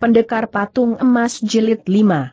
Pendekar Patung Emas Jilid 5 1.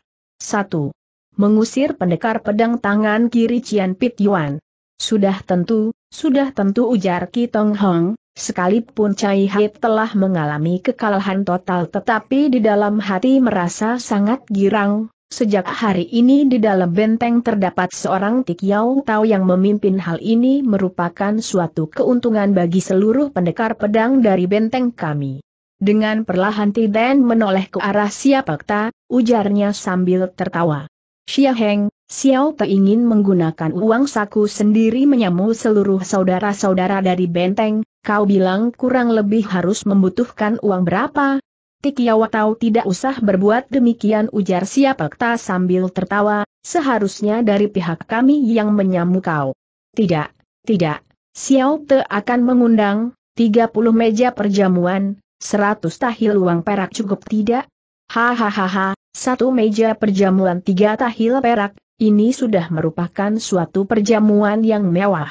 Mengusir pendekar pedang tangan kiri Cian Pit Yuan. Sudah tentu, sudah tentu ujar Ki Tong Hong, sekalipun Cai Hai telah mengalami kekalahan total tetapi di dalam hati merasa sangat girang, sejak hari ini di dalam benteng terdapat seorang Tik Yau Tao yang memimpin hal ini merupakan suatu keuntungan bagi seluruh pendekar pedang dari benteng kami. Dengan perlahan Tiden menoleh ke arah Siapakta, ujarnya sambil tertawa. Xia Heng, Xiao Te ingin menggunakan uang saku sendiri menyamu seluruh saudara-saudara dari benteng, kau bilang kurang lebih harus membutuhkan uang berapa? Tikiawa tahu tidak usah berbuat demikian ujar Siapakta sambil tertawa, seharusnya dari pihak kami yang menyamu kau. Tidak, tidak, Xiao Te akan mengundang, 30 meja perjamuan, Seratus tahil uang perak cukup tidak? Hahaha, satu meja perjamuan tiga tahil perak, ini sudah merupakan suatu perjamuan yang mewah.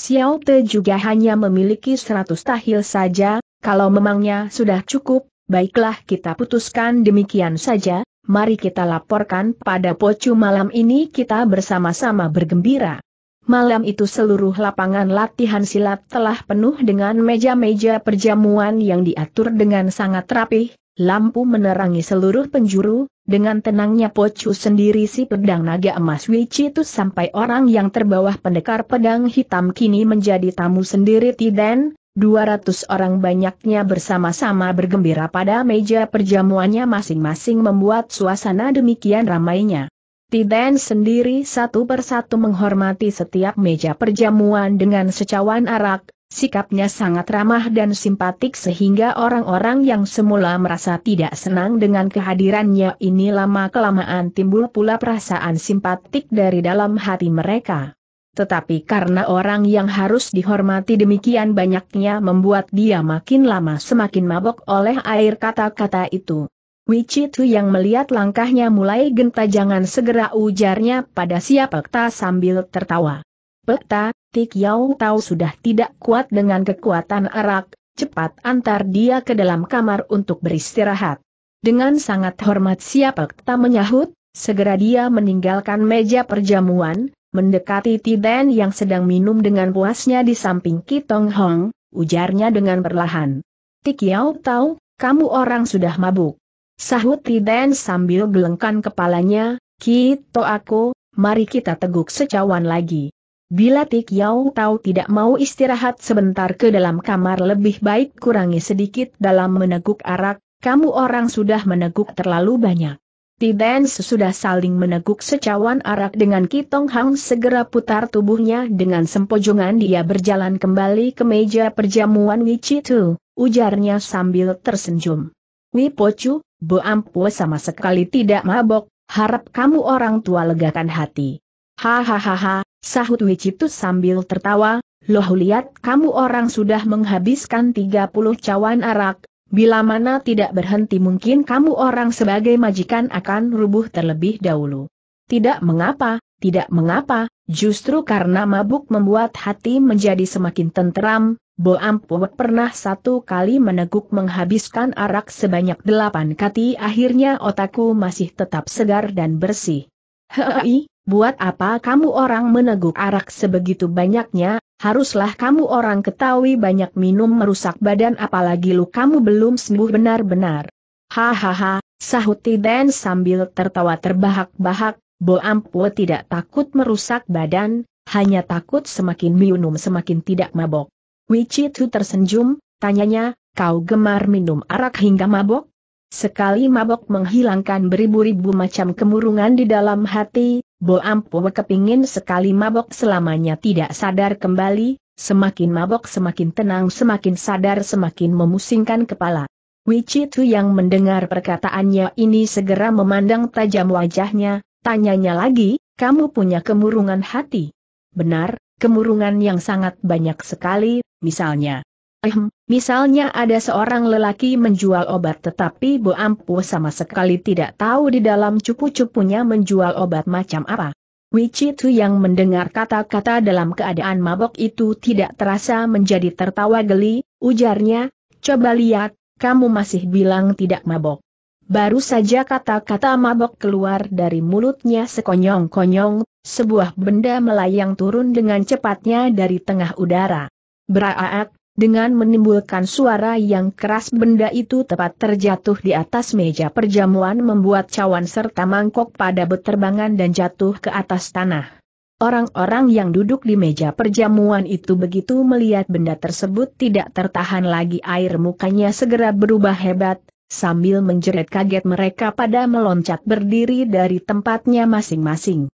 Xiao Te juga hanya memiliki seratus tahil saja, kalau memangnya sudah cukup, baiklah kita putuskan demikian saja, mari kita laporkan pada Pocu malam ini kita bersama-sama bergembira. Malam itu seluruh lapangan latihan silat telah penuh dengan meja-meja perjamuan yang diatur dengan sangat rapih, lampu menerangi seluruh penjuru, dengan tenangnya Pocu sendiri si pedang naga emas itu sampai orang yang terbawah pendekar pedang hitam kini menjadi tamu sendiri Tiden, 200 orang banyaknya bersama-sama bergembira pada meja perjamuannya masing-masing membuat suasana demikian ramainya. Tiden sendiri satu persatu menghormati setiap meja perjamuan dengan secawan arak, sikapnya sangat ramah dan simpatik sehingga orang-orang yang semula merasa tidak senang dengan kehadirannya ini lama-kelamaan timbul pula perasaan simpatik dari dalam hati mereka. Tetapi karena orang yang harus dihormati demikian banyaknya membuat dia makin lama semakin mabok oleh air kata-kata itu. Wicitu yang melihat langkahnya mulai genta jangan segera ujarnya pada siap Pekta sambil tertawa. Pekta, Tik Yau Tau sudah tidak kuat dengan kekuatan arak, cepat antar dia ke dalam kamar untuk beristirahat. Dengan sangat hormat siap Pekta menyahut, segera dia meninggalkan meja perjamuan, mendekati Tiden yang sedang minum dengan puasnya di samping Kitong Hong, ujarnya dengan perlahan. Tik Yau Tau, kamu orang sudah mabuk. Sahut Tiden sambil gelengkan kepalanya, Kito aku, mari kita teguk secawan lagi. Bila Tik Yau tahu tidak mau istirahat sebentar ke dalam kamar lebih baik kurangi sedikit dalam meneguk arak, kamu orang sudah meneguk terlalu banyak. Tiden sesudah saling meneguk secawan arak dengan Kitong Hang segera putar tubuhnya dengan sempojongan dia berjalan kembali ke meja perjamuan Wichitu, ujarnya sambil tersenyum. Wipocu, Bu puas sama sekali tidak mabok, harap kamu orang tua legakan hati. Hahaha, sahut Wicitus sambil tertawa, loh lihat kamu orang sudah menghabiskan 30 cawan arak, bila mana tidak berhenti mungkin kamu orang sebagai majikan akan rubuh terlebih dahulu. Tidak mengapa, tidak mengapa, justru karena mabuk membuat hati menjadi semakin tenteram, Bo Ampun pernah satu kali meneguk menghabiskan arak sebanyak delapan kati akhirnya otakku masih tetap segar dan bersih. Hei, buat apa kamu orang meneguk arak sebegitu banyaknya, haruslah kamu orang ketahui banyak minum merusak badan apalagi lu kamu belum sembuh benar-benar. Hahaha, sahut dan sambil tertawa terbahak-bahak, Bo Ampun tidak takut merusak badan, hanya takut semakin minum semakin tidak mabok. Wicitu tersenyum, tanyanya, kau gemar minum arak hingga mabok? Sekali mabok menghilangkan beribu-ribu macam kemurungan di dalam hati, Bo Ampo kepingin sekali mabok selamanya tidak sadar kembali, semakin mabok semakin tenang semakin sadar semakin memusingkan kepala. Wicitu yang mendengar perkataannya ini segera memandang tajam wajahnya, tanyanya lagi, kamu punya kemurungan hati? Benar, kemurungan yang sangat banyak sekali, misalnya. Ehm, misalnya ada seorang lelaki menjual obat tetapi Bu Ampu sama sekali tidak tahu di dalam cupu-cupunya menjual obat macam apa. Wicitu yang mendengar kata-kata dalam keadaan mabok itu tidak terasa menjadi tertawa geli, ujarnya, coba lihat, kamu masih bilang tidak mabok. Baru saja kata-kata mabok keluar dari mulutnya sekonyong-konyong, sebuah benda melayang turun dengan cepatnya dari tengah udara. Beraat, dengan menimbulkan suara yang keras benda itu tepat terjatuh di atas meja perjamuan membuat cawan serta mangkok pada beterbangan dan jatuh ke atas tanah. Orang-orang yang duduk di meja perjamuan itu begitu melihat benda tersebut tidak tertahan lagi air mukanya segera berubah hebat, sambil menjerit kaget mereka pada meloncat berdiri dari tempatnya masing-masing.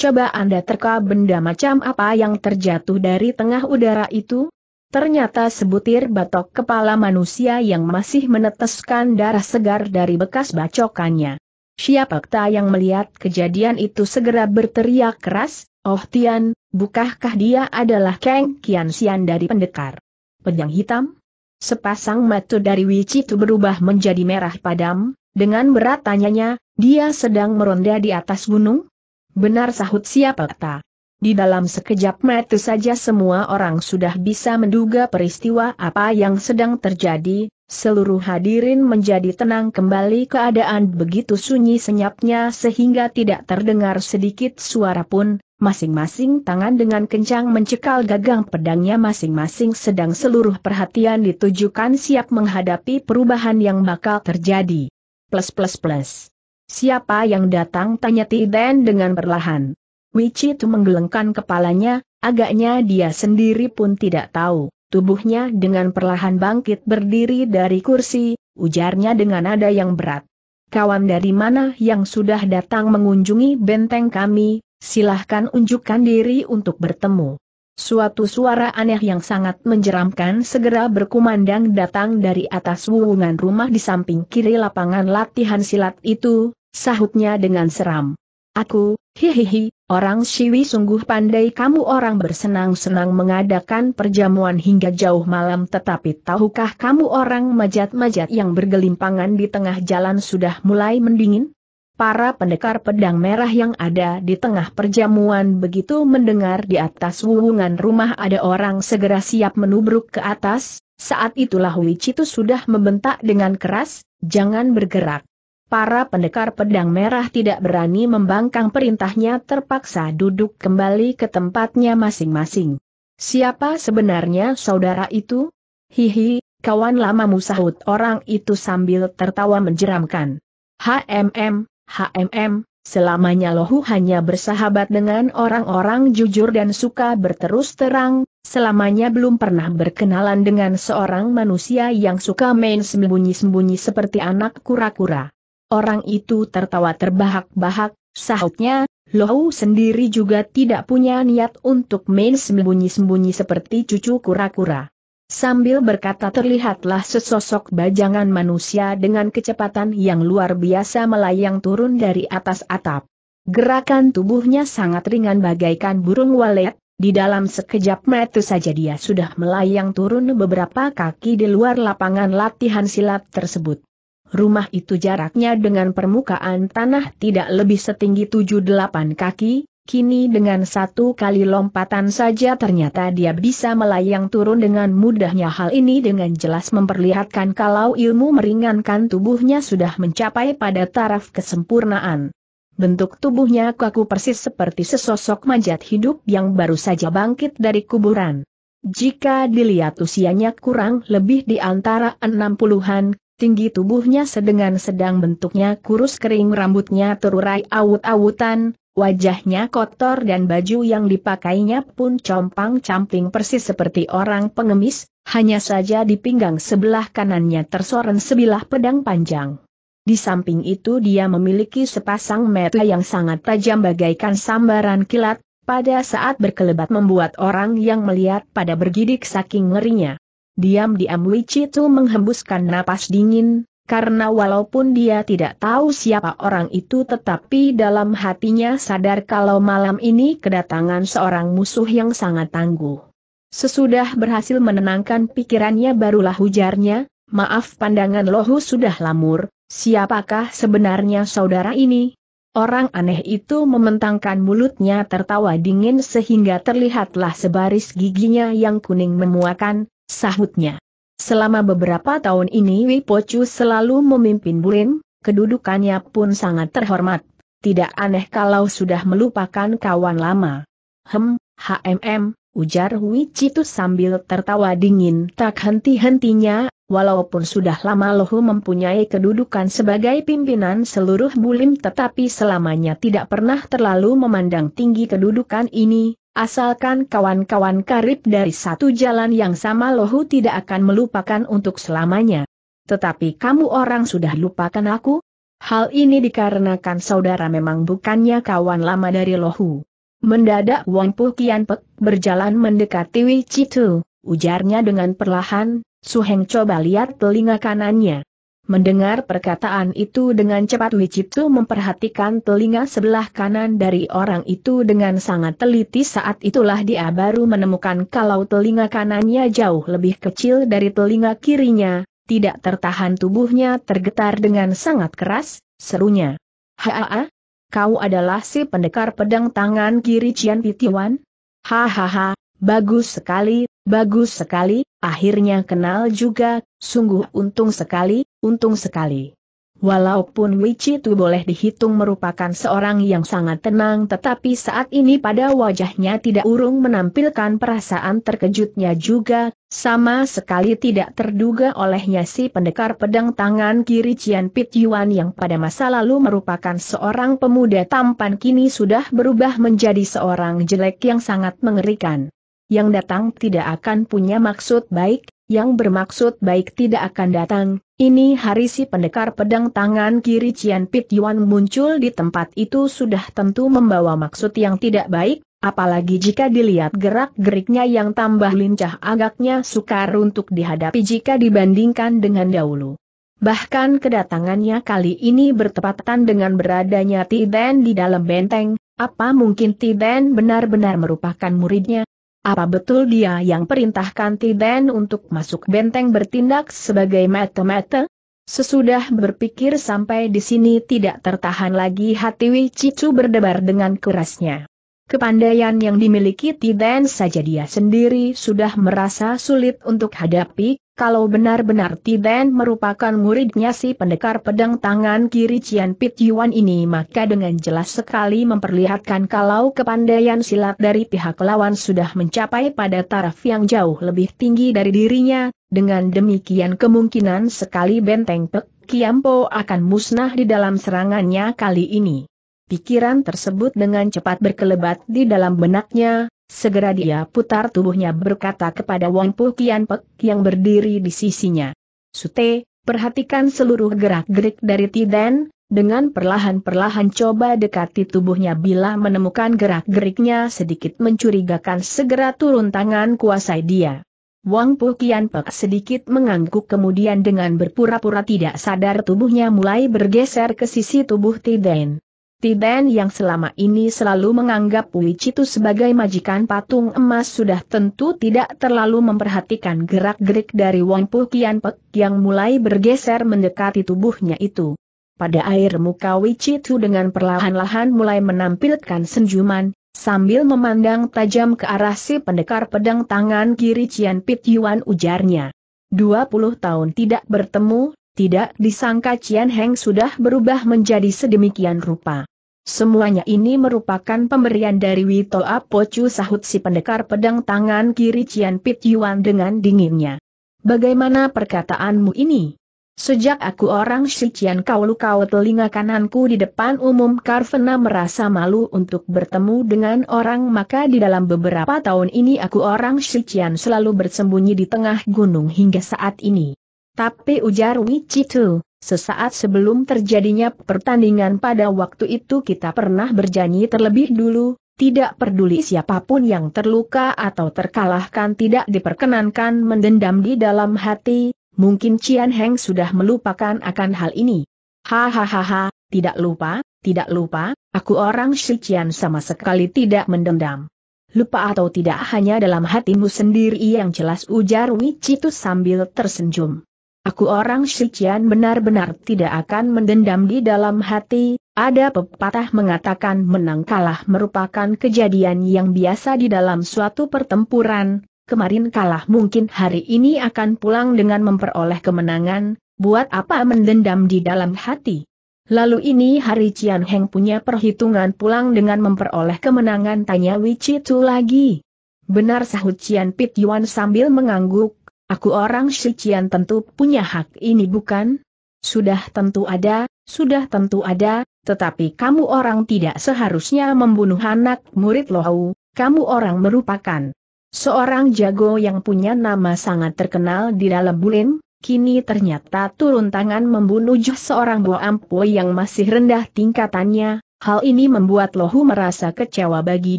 Coba Anda terka benda macam apa yang terjatuh dari tengah udara itu? Ternyata sebutir batok kepala manusia yang masih meneteskan darah segar dari bekas bacokannya. Siapakta yang melihat kejadian itu segera berteriak keras, Oh Tian, bukankah dia adalah Kang Kian Sian dari pendekar? Pedang hitam? Sepasang mata dari itu berubah menjadi merah padam, dengan berat tanyanya, dia sedang meronda di atas gunung? Benar sahut siapa kata. Di dalam sekejap mata saja semua orang sudah bisa menduga peristiwa apa yang sedang terjadi, seluruh hadirin menjadi tenang kembali keadaan begitu sunyi senyapnya sehingga tidak terdengar sedikit suara pun, masing-masing tangan dengan kencang mencekal gagang pedangnya masing-masing sedang seluruh perhatian ditujukan siap menghadapi perubahan yang bakal terjadi. Plus plus plus. Siapa yang datang tanya Tiden dengan perlahan. Wichit menggelengkan kepalanya, agaknya dia sendiri pun tidak tahu. Tubuhnya dengan perlahan bangkit berdiri dari kursi, ujarnya dengan nada yang berat. Kawan dari mana yang sudah datang mengunjungi benteng kami, silahkan unjukkan diri untuk bertemu. Suatu suara aneh yang sangat menjeramkan segera berkumandang datang dari atas wuungan rumah di samping kiri lapangan latihan silat itu, Sahutnya dengan seram. Aku, hihihi, orang Siwi sungguh pandai kamu orang bersenang-senang mengadakan perjamuan hingga jauh malam tetapi tahukah kamu orang majat-majat yang bergelimpangan di tengah jalan sudah mulai mendingin? Para pendekar pedang merah yang ada di tengah perjamuan begitu mendengar di atas wuwungan rumah ada orang segera siap menubruk ke atas, saat itulah Wichitu sudah membentak dengan keras, jangan bergerak para pendekar pedang merah tidak berani membangkang perintahnya terpaksa duduk kembali ke tempatnya masing-masing. Siapa sebenarnya saudara itu? Hihi, kawan lama musahut orang itu sambil tertawa menjeramkan. HMM, HMM, selamanya lohu hanya bersahabat dengan orang-orang jujur dan suka berterus terang, selamanya belum pernah berkenalan dengan seorang manusia yang suka main sembunyi-sembunyi seperti anak kura-kura. Orang itu tertawa terbahak-bahak, sahutnya, Lohu sendiri juga tidak punya niat untuk main sembunyi-sembunyi seperti cucu kura-kura. Sambil berkata terlihatlah sesosok bajangan manusia dengan kecepatan yang luar biasa melayang turun dari atas atap. Gerakan tubuhnya sangat ringan bagaikan burung walet, di dalam sekejap mata saja dia sudah melayang turun beberapa kaki di luar lapangan latihan silat tersebut. Rumah itu jaraknya dengan permukaan tanah tidak lebih setinggi 7-8 kaki, kini dengan satu kali lompatan saja ternyata dia bisa melayang turun dengan mudahnya hal ini dengan jelas memperlihatkan kalau ilmu meringankan tubuhnya sudah mencapai pada taraf kesempurnaan. Bentuk tubuhnya kaku persis seperti sesosok manjat hidup yang baru saja bangkit dari kuburan. Jika dilihat usianya kurang lebih di antara enam puluhan, Tinggi tubuhnya sedengan sedang bentuknya kurus kering rambutnya terurai awut-awutan, wajahnya kotor dan baju yang dipakainya pun compang-camping persis seperti orang pengemis, hanya saja di pinggang sebelah kanannya tersoren sebilah pedang panjang. Di samping itu dia memiliki sepasang mata yang sangat tajam bagaikan sambaran kilat, pada saat berkelebat membuat orang yang melihat pada bergidik saking ngerinya. Diam-diam itu menghembuskan napas dingin, karena walaupun dia tidak tahu siapa orang itu tetapi dalam hatinya sadar kalau malam ini kedatangan seorang musuh yang sangat tangguh. Sesudah berhasil menenangkan pikirannya barulah hujarnya. maaf pandangan lohu sudah lamur, siapakah sebenarnya saudara ini? Orang aneh itu mementangkan mulutnya tertawa dingin sehingga terlihatlah sebaris giginya yang kuning memuakan, sahutnya. Selama beberapa tahun ini Wipocu selalu memimpin Bulin, kedudukannya pun sangat terhormat. Tidak aneh kalau sudah melupakan kawan lama. Hem, HMM, ujar Wicitu sambil tertawa dingin tak henti-hentinya, walaupun sudah lama Lohu mempunyai kedudukan sebagai pimpinan seluruh Bulim tetapi selamanya tidak pernah terlalu memandang tinggi kedudukan ini, Asalkan kawan-kawan karib dari satu jalan yang sama lohu tidak akan melupakan untuk selamanya. Tetapi kamu orang sudah lupakan aku? Hal ini dikarenakan saudara memang bukannya kawan lama dari lohu. Mendadak Wang Pu Kian berjalan mendekati Wei Chitu, ujarnya dengan perlahan, Suheng coba lihat telinga kanannya. Mendengar perkataan itu dengan cepat Wicitu memperhatikan telinga sebelah kanan dari orang itu dengan sangat teliti saat itulah dia baru menemukan kalau telinga kanannya jauh lebih kecil dari telinga kirinya, tidak tertahan tubuhnya tergetar dengan sangat keras, serunya. Haa, kau adalah si pendekar pedang tangan kiri Cian Pitiwan? Hahaha, bagus sekali, bagus sekali, akhirnya kenal juga, sungguh untung sekali, Untung sekali. Walaupun itu boleh dihitung merupakan seorang yang sangat tenang tetapi saat ini pada wajahnya tidak urung menampilkan perasaan terkejutnya juga, sama sekali tidak terduga olehnya si pendekar pedang tangan kiri Cian Pit Yuan yang pada masa lalu merupakan seorang pemuda tampan kini sudah berubah menjadi seorang jelek yang sangat mengerikan yang datang tidak akan punya maksud baik, yang bermaksud baik tidak akan datang, ini hari si pendekar pedang tangan kiri Cian Pit Yuan muncul di tempat itu sudah tentu membawa maksud yang tidak baik, apalagi jika dilihat gerak-geriknya yang tambah lincah agaknya sukar untuk dihadapi jika dibandingkan dengan dahulu. Bahkan kedatangannya kali ini bertepatan dengan beradanya Tiden di dalam benteng, apa mungkin Tiden benar-benar merupakan muridnya, apa betul dia yang perintahkan Tiden untuk masuk benteng bertindak sebagai mata-mata? Sesudah berpikir sampai di sini tidak tertahan lagi hati Wicicu berdebar dengan kerasnya. Kepandaian yang dimiliki Tiden saja dia sendiri sudah merasa sulit untuk hadapi, kalau benar-benar Tiden merupakan muridnya si pendekar pedang tangan kiri Cian Pit Yuan ini maka dengan jelas sekali memperlihatkan kalau kepandaian silat dari pihak lawan sudah mencapai pada taraf yang jauh lebih tinggi dari dirinya, dengan demikian kemungkinan sekali benteng Pek Kiampo akan musnah di dalam serangannya kali ini. Pikiran tersebut dengan cepat berkelebat di dalam benaknya, Segera dia putar tubuhnya berkata kepada Wang Pu Kian Pek yang berdiri di sisinya. Sute, perhatikan seluruh gerak-gerik dari Tiden, dengan perlahan-perlahan coba dekati tubuhnya bila menemukan gerak-geriknya sedikit mencurigakan segera turun tangan kuasai dia. Wang Pu Kian Pek sedikit mengangguk kemudian dengan berpura-pura tidak sadar tubuhnya mulai bergeser ke sisi tubuh Tiden. Tiben yang selama ini selalu menganggap Wicitu sebagai majikan patung emas sudah tentu tidak terlalu memperhatikan gerak-gerik dari Wang Pu Kian Pek yang mulai bergeser mendekati tubuhnya itu. Pada air muka Wicitu dengan perlahan-lahan mulai menampilkan senjuman, sambil memandang tajam ke arah si pendekar pedang tangan kiri Cian Pit Yuan ujarnya. 20 tahun tidak bertemu, tidak disangka Cian Heng sudah berubah menjadi sedemikian rupa. Semuanya ini merupakan pemberian dari Wito Apocu sahut si pendekar pedang tangan kiri Cian Pit Yuan dengan dinginnya. Bagaimana perkataanmu ini? Sejak aku orang Cian kau lukau telinga kananku di depan umum Carvena merasa malu untuk bertemu dengan orang maka di dalam beberapa tahun ini aku orang Cian selalu bersembunyi di tengah gunung hingga saat ini. Tapi ujar Wichitu, Sesaat sebelum terjadinya pertandingan pada waktu itu kita pernah berjanji terlebih dulu, tidak peduli siapapun yang terluka atau terkalahkan tidak diperkenankan mendendam di dalam hati, mungkin Cian Heng sudah melupakan akan hal ini. Hahaha, tidak lupa, tidak lupa, aku orang Shichian sama sekali tidak mendendam. Lupa atau tidak hanya dalam hatimu sendiri yang jelas ujar Wichitu sambil tersenyum. Aku orang Shijian benar-benar tidak akan mendendam di dalam hati, ada pepatah mengatakan menang kalah merupakan kejadian yang biasa di dalam suatu pertempuran, kemarin kalah mungkin hari ini akan pulang dengan memperoleh kemenangan, buat apa mendendam di dalam hati. Lalu ini hari Cian Heng punya perhitungan pulang dengan memperoleh kemenangan tanya Wichitu lagi. Benar sahut Cian Pit Yuan sambil mengangguk, Aku orang Shijian tentu punya hak ini bukan? Sudah tentu ada, sudah tentu ada, tetapi kamu orang tidak seharusnya membunuh anak murid Lohau, kamu orang merupakan seorang jago yang punya nama sangat terkenal di dalam bulin, kini ternyata turun tangan membunuh juh seorang buah ampuh yang masih rendah tingkatannya, hal ini membuat Lohu merasa kecewa bagi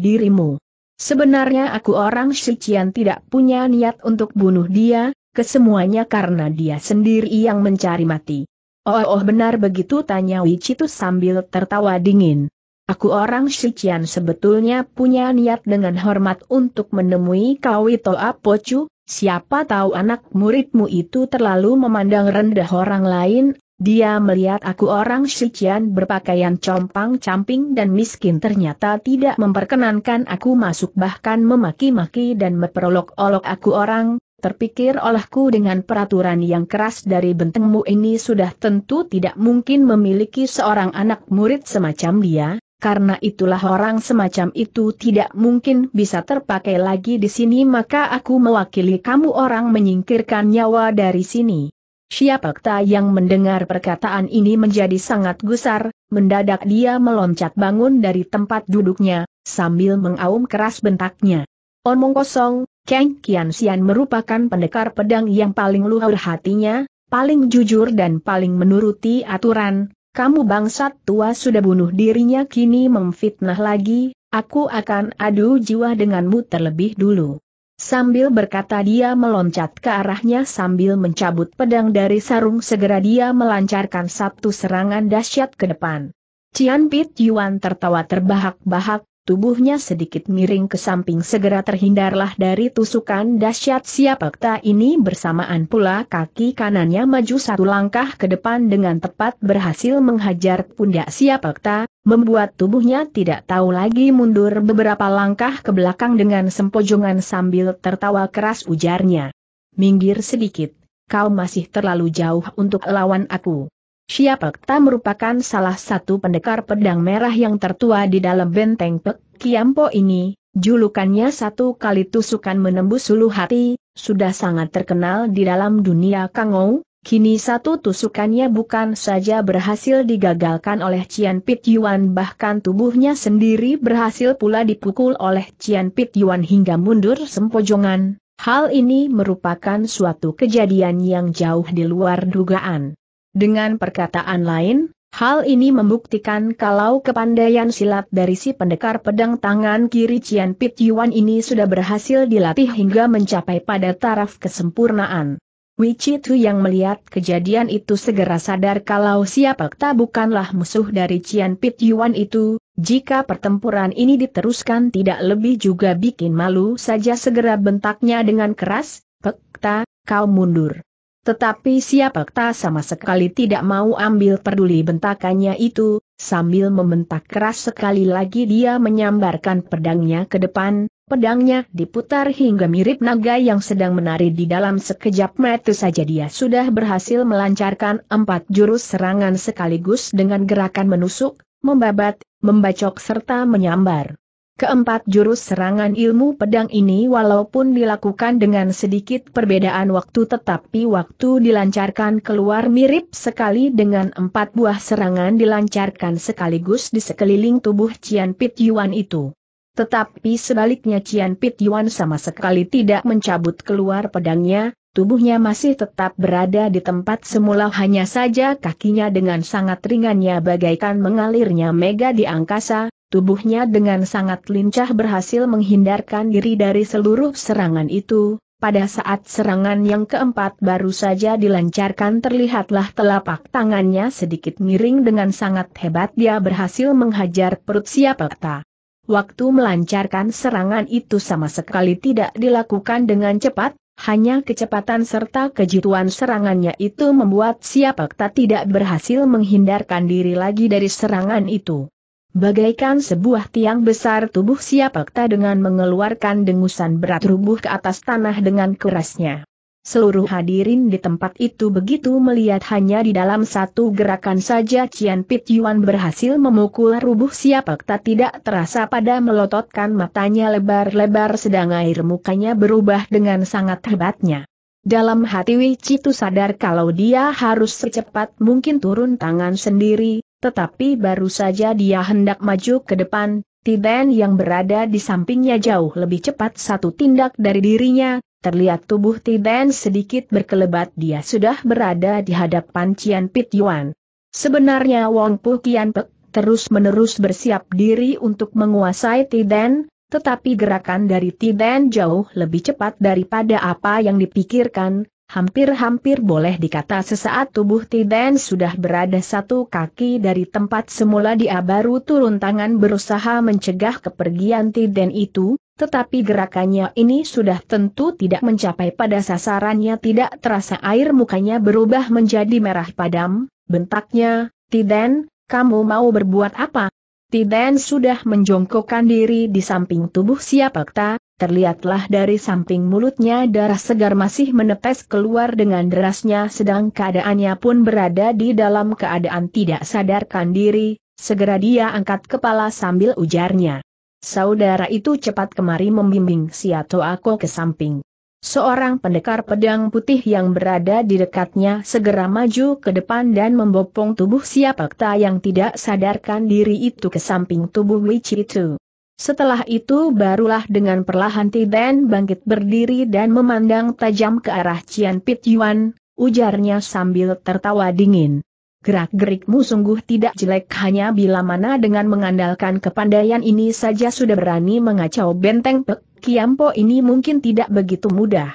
dirimu. Sebenarnya aku orang Shijian tidak punya niat untuk bunuh dia, kesemuanya karena dia sendiri yang mencari mati. Oh, oh benar begitu tanya Wichitu sambil tertawa dingin. Aku orang Shijian sebetulnya punya niat dengan hormat untuk menemui Kawito Apocu, siapa tahu anak muridmu itu terlalu memandang rendah orang lain dia melihat aku orang Shichian berpakaian compang-camping dan miskin ternyata tidak memperkenankan aku masuk bahkan memaki-maki dan memperolok-olok aku orang, Terpikir olehku dengan peraturan yang keras dari bentengmu ini sudah tentu tidak mungkin memiliki seorang anak murid semacam dia, karena itulah orang semacam itu tidak mungkin bisa terpakai lagi di sini maka aku mewakili kamu orang menyingkirkan nyawa dari sini. Siapa Siapakta yang mendengar perkataan ini menjadi sangat gusar, mendadak dia meloncat bangun dari tempat duduknya, sambil mengaum keras bentaknya. Omong kosong, Kang Kian Sian merupakan pendekar pedang yang paling luhur hatinya, paling jujur dan paling menuruti aturan, kamu bangsat tua sudah bunuh dirinya kini memfitnah lagi, aku akan adu jiwa denganmu terlebih dulu. Sambil berkata dia meloncat ke arahnya sambil mencabut pedang dari sarung segera dia melancarkan satu serangan dahsyat ke depan. Cian Pit Yuan tertawa terbahak-bahak, Tubuhnya sedikit miring ke samping segera terhindarlah dari tusukan dahsyat siapakta ini bersamaan pula kaki kanannya maju satu langkah ke depan dengan tepat berhasil menghajar pundak siapakta, membuat tubuhnya tidak tahu lagi mundur beberapa langkah ke belakang dengan sempojongan sambil tertawa keras ujarnya. Minggir sedikit, kau masih terlalu jauh untuk lawan aku. Siap Ekta merupakan salah satu pendekar pedang merah yang tertua di dalam benteng Pek Kiampo ini, julukannya satu kali tusukan menembus ulu hati, sudah sangat terkenal di dalam dunia Kangou, Kini satu tusukannya bukan saja berhasil digagalkan oleh Cian Pit Yuan bahkan tubuhnya sendiri berhasil pula dipukul oleh Cian Pit Yuan hingga mundur sempojongan. Hal ini merupakan suatu kejadian yang jauh di luar dugaan. Dengan perkataan lain, hal ini membuktikan kalau kepandaian silat dari si pendekar pedang tangan kiri Cian Pit Yuan ini sudah berhasil dilatih hingga mencapai pada taraf kesempurnaan. Wichitu yang melihat kejadian itu segera sadar kalau siapa tak bukanlah musuh dari Cian Pit Yuan itu, jika pertempuran ini diteruskan tidak lebih juga bikin malu saja segera bentaknya dengan keras, Pekta, kau mundur. Tetapi siap pekta sama sekali tidak mau ambil peduli bentakannya itu, sambil membentak keras sekali lagi dia menyambarkan pedangnya ke depan, pedangnya diputar hingga mirip naga yang sedang menari di dalam sekejap metu saja dia sudah berhasil melancarkan empat jurus serangan sekaligus dengan gerakan menusuk, membabat, membacok serta menyambar. Keempat jurus serangan ilmu pedang ini walaupun dilakukan dengan sedikit perbedaan waktu tetapi waktu dilancarkan keluar mirip sekali dengan empat buah serangan dilancarkan sekaligus di sekeliling tubuh Cian Pit Yuan itu. Tetapi sebaliknya Cian Pit Yuan sama sekali tidak mencabut keluar pedangnya, tubuhnya masih tetap berada di tempat semula hanya saja kakinya dengan sangat ringannya bagaikan mengalirnya mega di angkasa, tubuhnya dengan sangat lincah berhasil menghindarkan diri dari seluruh serangan itu. Pada saat serangan yang keempat baru saja dilancarkan terlihatlah telapak tangannya sedikit miring dengan sangat hebat dia berhasil menghajar perut siapata. Waktu melancarkan serangan itu sama sekali tidak dilakukan dengan cepat, hanya kecepatan serta kejituan serangannya itu membuat siapakta tidak berhasil menghindarkan diri lagi dari serangan itu. Bagaikan sebuah tiang besar tubuh Siapakta dengan mengeluarkan dengusan berat rubuh ke atas tanah dengan kerasnya. Seluruh hadirin di tempat itu begitu melihat hanya di dalam satu gerakan saja Cian Pit Yuan berhasil memukul rubuh Siapakta tidak terasa pada melototkan matanya lebar-lebar sedang air mukanya berubah dengan sangat hebatnya. Dalam hati Wei Citu sadar kalau dia harus secepat mungkin turun tangan sendiri, tetapi baru saja dia hendak maju ke depan, Tiben yang berada di sampingnya jauh lebih cepat satu tindak dari dirinya, terlihat tubuh Tiben sedikit berkelebat dia sudah berada di hadapan Cian Pit Yuan. Sebenarnya Wong Pu Kian Pek terus-menerus bersiap diri untuk menguasai Tiden, tetapi gerakan dari Tiden jauh lebih cepat daripada apa yang dipikirkan, hampir-hampir boleh dikata sesaat tubuh Tiden sudah berada satu kaki dari tempat semula dia baru turun tangan berusaha mencegah kepergian Tiden itu, tetapi gerakannya ini sudah tentu tidak mencapai pada sasarannya tidak terasa air mukanya berubah menjadi merah padam, bentaknya, Tiden, kamu mau berbuat apa? Tiden sudah menjongkokkan diri di samping tubuh Siapakta terlihatlah dari samping mulutnya darah segar masih menetes keluar dengan derasnya sedang keadaannya pun berada di dalam keadaan tidak sadarkan diri, segera dia angkat kepala sambil ujarnya. Saudara itu cepat kemari membimbing Siato Ako ke samping. Seorang pendekar pedang putih yang berada di dekatnya segera maju ke depan dan membopong tubuh siapakta yang tidak sadarkan diri itu ke samping tubuh Wichi itu. Setelah itu barulah dengan perlahan Tiden bangkit berdiri dan memandang tajam ke arah Cian Pit Yuan, ujarnya sambil tertawa dingin. Gerak-gerikmu sungguh tidak jelek hanya bila mana dengan mengandalkan kepandaian ini saja sudah berani mengacau benteng Pek Kiampo ini mungkin tidak begitu mudah.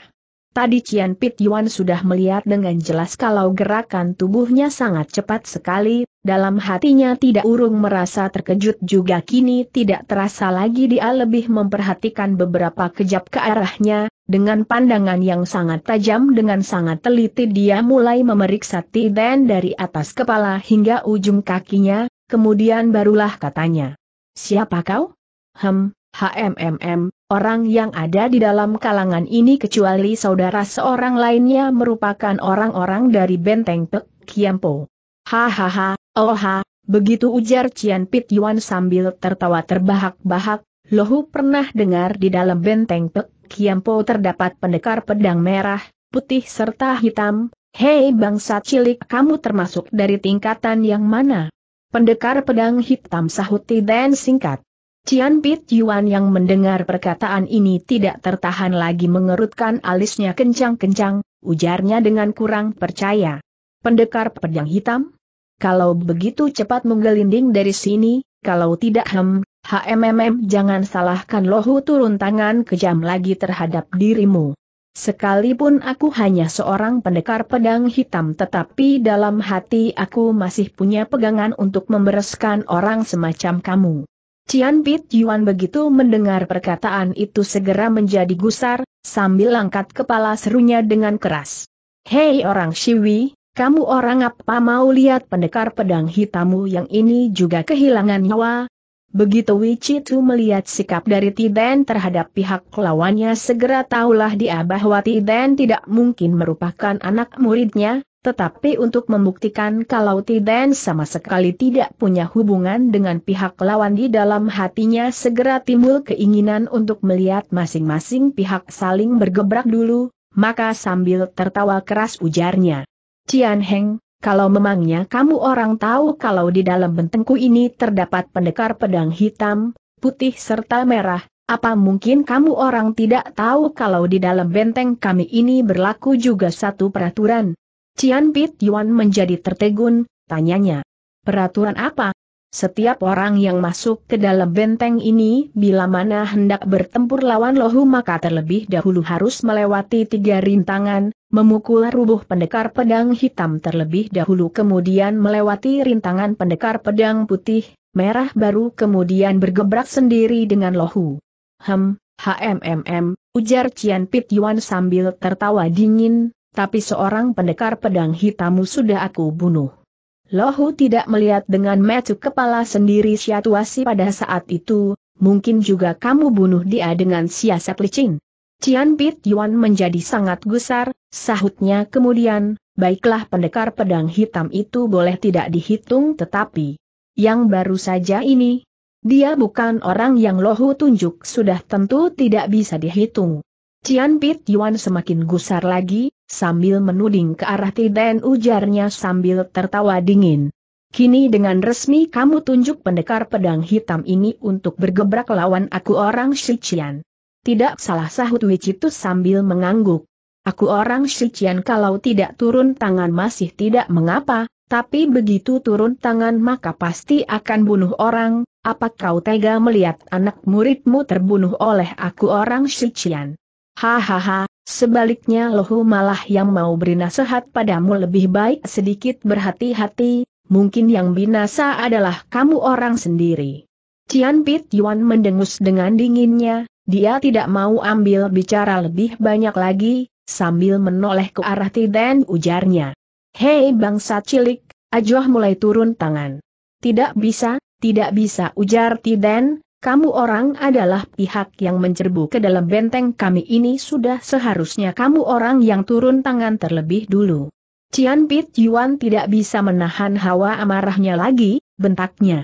Tadi Cian Pit Yuan sudah melihat dengan jelas kalau gerakan tubuhnya sangat cepat sekali, dalam hatinya tidak urung merasa terkejut juga kini tidak terasa lagi dia lebih memperhatikan beberapa kejap ke arahnya, dengan pandangan yang sangat tajam dengan sangat teliti dia mulai memeriksa Tiden dari atas kepala hingga ujung kakinya, kemudian barulah katanya. Siapa kau? Hem, HMMM, orang yang ada di dalam kalangan ini kecuali saudara seorang lainnya merupakan orang-orang dari benteng Pek Kiampo. Hahaha, Oha, begitu ujar Cian Pit Yuan sambil tertawa terbahak-bahak, Lohu pernah dengar di dalam benteng Pek Kiampo terdapat pendekar pedang merah, putih serta hitam, hei bangsa cilik kamu termasuk dari tingkatan yang mana? Pendekar pedang hitam sahuti dan singkat. Cian Pit Yuan yang mendengar perkataan ini tidak tertahan lagi mengerutkan alisnya kencang-kencang, ujarnya dengan kurang percaya. Pendekar pedang hitam? kalau begitu cepat menggelinding dari sini, kalau tidak hem, HMMM jangan salahkan lohu turun tangan kejam lagi terhadap dirimu. Sekalipun aku hanya seorang pendekar pedang hitam tetapi dalam hati aku masih punya pegangan untuk membereskan orang semacam kamu. Cian Pit Yuan begitu mendengar perkataan itu segera menjadi gusar, sambil angkat kepala serunya dengan keras. Hei orang shiwi! kamu orang apa mau lihat pendekar pedang hitammu yang ini juga kehilangan nyawa? Begitu Wicitu melihat sikap dari Tiden terhadap pihak lawannya segera tahulah dia bahwa Tiden tidak mungkin merupakan anak muridnya, tetapi untuk membuktikan kalau Tiden sama sekali tidak punya hubungan dengan pihak lawan di dalam hatinya segera timbul keinginan untuk melihat masing-masing pihak saling bergebrak dulu, maka sambil tertawa keras ujarnya. Cian Heng, kalau memangnya kamu orang tahu kalau di dalam bentengku ini terdapat pendekar pedang hitam, putih serta merah, apa mungkin kamu orang tidak tahu kalau di dalam benteng kami ini berlaku juga satu peraturan? Cian Pit Yuan menjadi tertegun, tanyanya. Peraturan apa? Setiap orang yang masuk ke dalam benteng ini bila mana hendak bertempur lawan lohu maka terlebih dahulu harus melewati tiga rintangan, memukul rubuh pendekar pedang hitam terlebih dahulu kemudian melewati rintangan pendekar pedang putih, merah baru kemudian bergebrak sendiri dengan lohu. Hem, HMMM, ujar Cian Pit Yuan sambil tertawa dingin, tapi seorang pendekar pedang hitammu sudah aku bunuh. Lohu tidak melihat dengan metu kepala sendiri situasi pada saat itu, mungkin juga kamu bunuh dia dengan siasat licin. Cian Pit Yuan menjadi sangat gusar, sahutnya kemudian, baiklah pendekar pedang hitam itu boleh tidak dihitung tetapi, yang baru saja ini, dia bukan orang yang Lohu tunjuk sudah tentu tidak bisa dihitung. Cian Pit Yuan semakin gusar lagi, sambil menuding ke arah Tiden ujarnya sambil tertawa dingin. Kini dengan resmi kamu tunjuk pendekar pedang hitam ini untuk bergebrak lawan aku orang Shichian. Tidak salah sahut Wichitus sambil mengangguk. Aku orang Shichian kalau tidak turun tangan masih tidak mengapa, tapi begitu turun tangan maka pasti akan bunuh orang, apa kau tega melihat anak muridmu terbunuh oleh aku orang Shichian? Hahaha, Sebaliknya lohu malah yang mau beri nasihat padamu lebih baik sedikit berhati-hati, mungkin yang binasa adalah kamu orang sendiri. Cian Pit Yuan mendengus dengan dinginnya, dia tidak mau ambil bicara lebih banyak lagi, sambil menoleh ke arah Tiden ujarnya. Hei bangsa cilik, Ajoh mulai turun tangan. Tidak bisa, tidak bisa ujar Tiden, kamu orang adalah pihak yang menjerbu ke dalam benteng kami ini sudah seharusnya kamu orang yang turun tangan terlebih dulu. Cian Pit Yuan tidak bisa menahan hawa amarahnya lagi, bentaknya.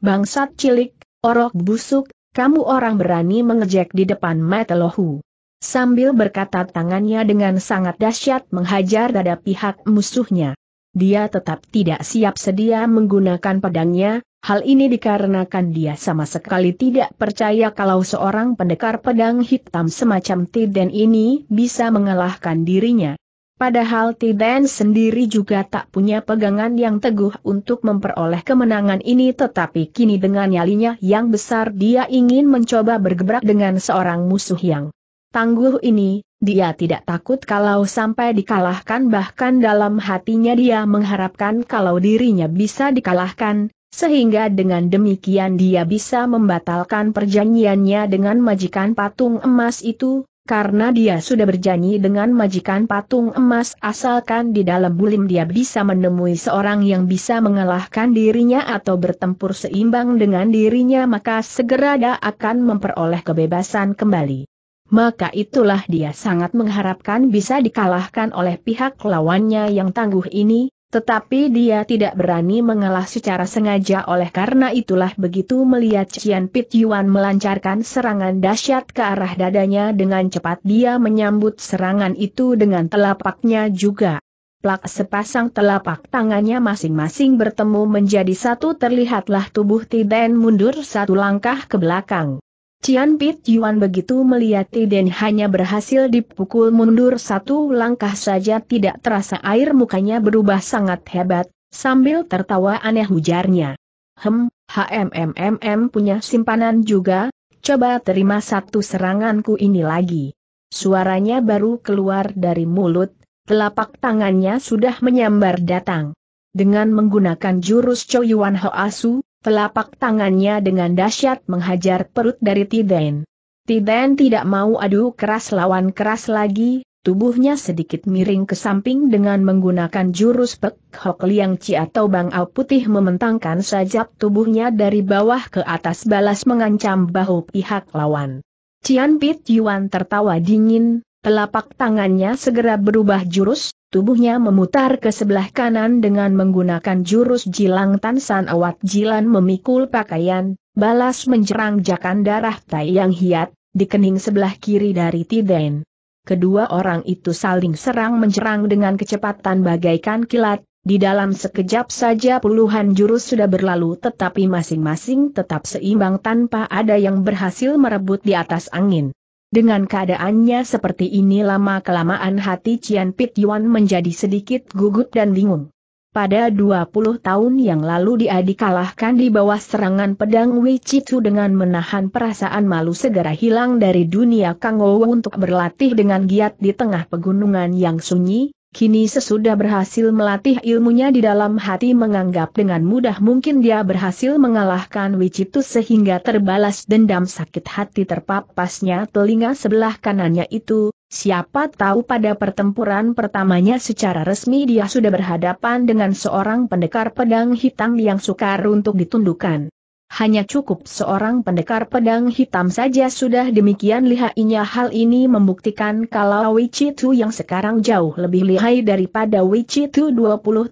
Bangsat cilik, orok busuk, kamu orang berani mengejek di depan Matelohu. Sambil berkata tangannya dengan sangat dahsyat menghajar dada pihak musuhnya. Dia tetap tidak siap sedia menggunakan pedangnya, Hal ini dikarenakan dia sama sekali tidak percaya kalau seorang pendekar pedang hitam semacam Tiden ini bisa mengalahkan dirinya. Padahal Tiden sendiri juga tak punya pegangan yang teguh untuk memperoleh kemenangan ini tetapi kini dengan nyalinya yang besar dia ingin mencoba bergebrak dengan seorang musuh yang tangguh ini, dia tidak takut kalau sampai dikalahkan bahkan dalam hatinya dia mengharapkan kalau dirinya bisa dikalahkan, sehingga dengan demikian dia bisa membatalkan perjanjiannya dengan majikan patung emas itu, karena dia sudah berjanji dengan majikan patung emas asalkan di dalam bulim dia bisa menemui seorang yang bisa mengalahkan dirinya atau bertempur seimbang dengan dirinya maka segera dia akan memperoleh kebebasan kembali. Maka itulah dia sangat mengharapkan bisa dikalahkan oleh pihak lawannya yang tangguh ini, tetapi dia tidak berani mengalah secara sengaja oleh karena itulah begitu melihat Cian Pit Yuan melancarkan serangan dahsyat ke arah dadanya dengan cepat dia menyambut serangan itu dengan telapaknya juga. Plak sepasang telapak tangannya masing-masing bertemu menjadi satu terlihatlah tubuh Tiden mundur satu langkah ke belakang. Cian Pit Yuan begitu melihat Tiden hanya berhasil dipukul mundur satu langkah saja tidak terasa air mukanya berubah sangat hebat, sambil tertawa aneh ujarnya. Hem, HMMMM punya simpanan juga, coba terima satu seranganku ini lagi. Suaranya baru keluar dari mulut, telapak tangannya sudah menyambar datang. Dengan menggunakan jurus Chou Yuan Ho Asu, Telapak tangannya dengan dahsyat menghajar perut dari Tiden. Tiden tidak mau adu keras lawan keras lagi, tubuhnya sedikit miring ke samping dengan menggunakan jurus Pek Hok Liang Ci atau bangau Putih mementangkan sajak tubuhnya dari bawah ke atas balas mengancam bahu pihak lawan. Cian Pit Yuan tertawa dingin, telapak tangannya segera berubah jurus, Tubuhnya memutar ke sebelah kanan dengan menggunakan jurus jilang tansan awat jilan memikul pakaian, balas menjerang jakan darah tai yang hiat, di kening sebelah kiri dari Tiden. Kedua orang itu saling serang menjerang dengan kecepatan bagaikan kilat, di dalam sekejap saja puluhan jurus sudah berlalu tetapi masing-masing tetap seimbang tanpa ada yang berhasil merebut di atas angin. Dengan keadaannya seperti ini lama-kelamaan hati Cian Pit Yuan menjadi sedikit gugup dan bingung. Pada 20 tahun yang lalu dia dikalahkan di bawah serangan pedang Wei Chitu dengan menahan perasaan malu segera hilang dari dunia Kang untuk berlatih dengan giat di tengah pegunungan yang sunyi, Kini sesudah berhasil melatih ilmunya di dalam hati menganggap dengan mudah mungkin dia berhasil mengalahkan Wicitus sehingga terbalas dendam sakit hati terpapasnya telinga sebelah kanannya itu, siapa tahu pada pertempuran pertamanya secara resmi dia sudah berhadapan dengan seorang pendekar pedang hitam yang sukar untuk ditundukkan. Hanya cukup seorang pendekar pedang hitam saja sudah demikian lihainya hal ini membuktikan kalau Tu yang sekarang jauh lebih lihai daripada Tu 20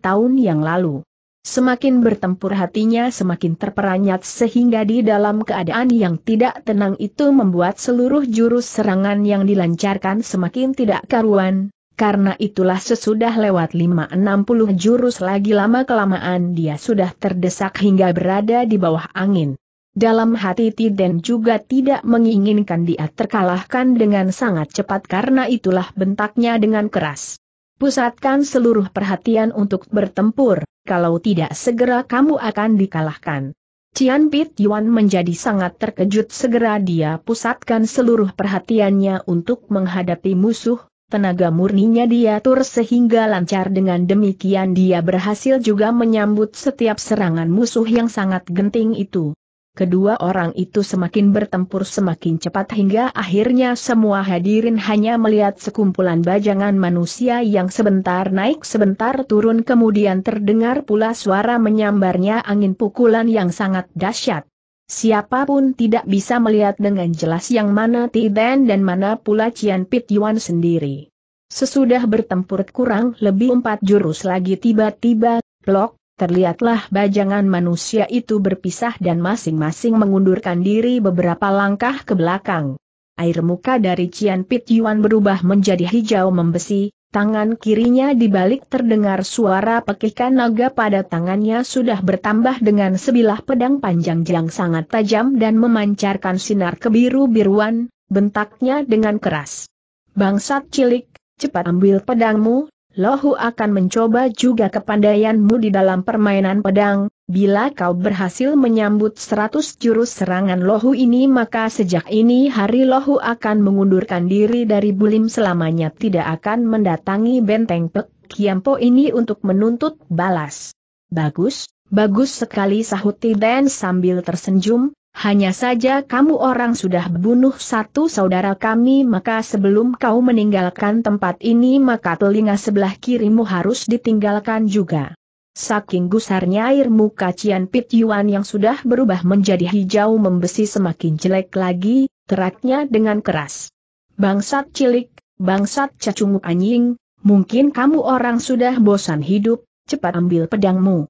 tahun yang lalu. Semakin bertempur hatinya semakin terperanyat sehingga di dalam keadaan yang tidak tenang itu membuat seluruh jurus serangan yang dilancarkan semakin tidak karuan, karena itulah sesudah lewat enam puluh jurus lagi lama-kelamaan dia sudah terdesak hingga berada di bawah angin. Dalam hati Tiden juga tidak menginginkan dia terkalahkan dengan sangat cepat karena itulah bentaknya dengan keras. Pusatkan seluruh perhatian untuk bertempur, kalau tidak segera kamu akan dikalahkan. Cian Pit Yuan menjadi sangat terkejut segera dia pusatkan seluruh perhatiannya untuk menghadapi musuh, tenaga murninya diatur sehingga lancar dengan demikian dia berhasil juga menyambut setiap serangan musuh yang sangat genting itu. Kedua orang itu semakin bertempur semakin cepat hingga akhirnya semua hadirin hanya melihat sekumpulan bajangan manusia yang sebentar naik sebentar turun kemudian terdengar pula suara menyambarnya angin pukulan yang sangat dahsyat. Siapapun tidak bisa melihat dengan jelas yang mana Tiden dan mana pula Cian Pit Yuan sendiri. Sesudah bertempur kurang lebih empat jurus lagi tiba-tiba, blok, terlihatlah bajangan manusia itu berpisah dan masing-masing mengundurkan diri beberapa langkah ke belakang. Air muka dari Cian Pit Yuan berubah menjadi hijau membesi, Tangan kirinya dibalik terdengar suara pekikan naga pada tangannya sudah bertambah dengan sebilah pedang panjang yang sangat tajam dan memancarkan sinar kebiru-biruan, bentaknya dengan keras. Bangsat cilik, cepat ambil pedangmu, Lohu akan mencoba juga kepandaianmu di dalam permainan pedang, Bila kau berhasil menyambut seratus jurus serangan lohu ini maka sejak ini hari lohu akan mengundurkan diri dari bulim selamanya tidak akan mendatangi benteng Pek Kiampo ini untuk menuntut balas. Bagus, bagus sekali sahut Tiden sambil tersenyum, hanya saja kamu orang sudah bunuh satu saudara kami maka sebelum kau meninggalkan tempat ini maka telinga sebelah kirimu harus ditinggalkan juga. Saking gusarnya air muka Cian Pit Yuan yang sudah berubah menjadi hijau membesi semakin jelek lagi, teraknya dengan keras. Bangsat cilik, bangsat cacunguk anjing, mungkin kamu orang sudah bosan hidup, cepat ambil pedangmu.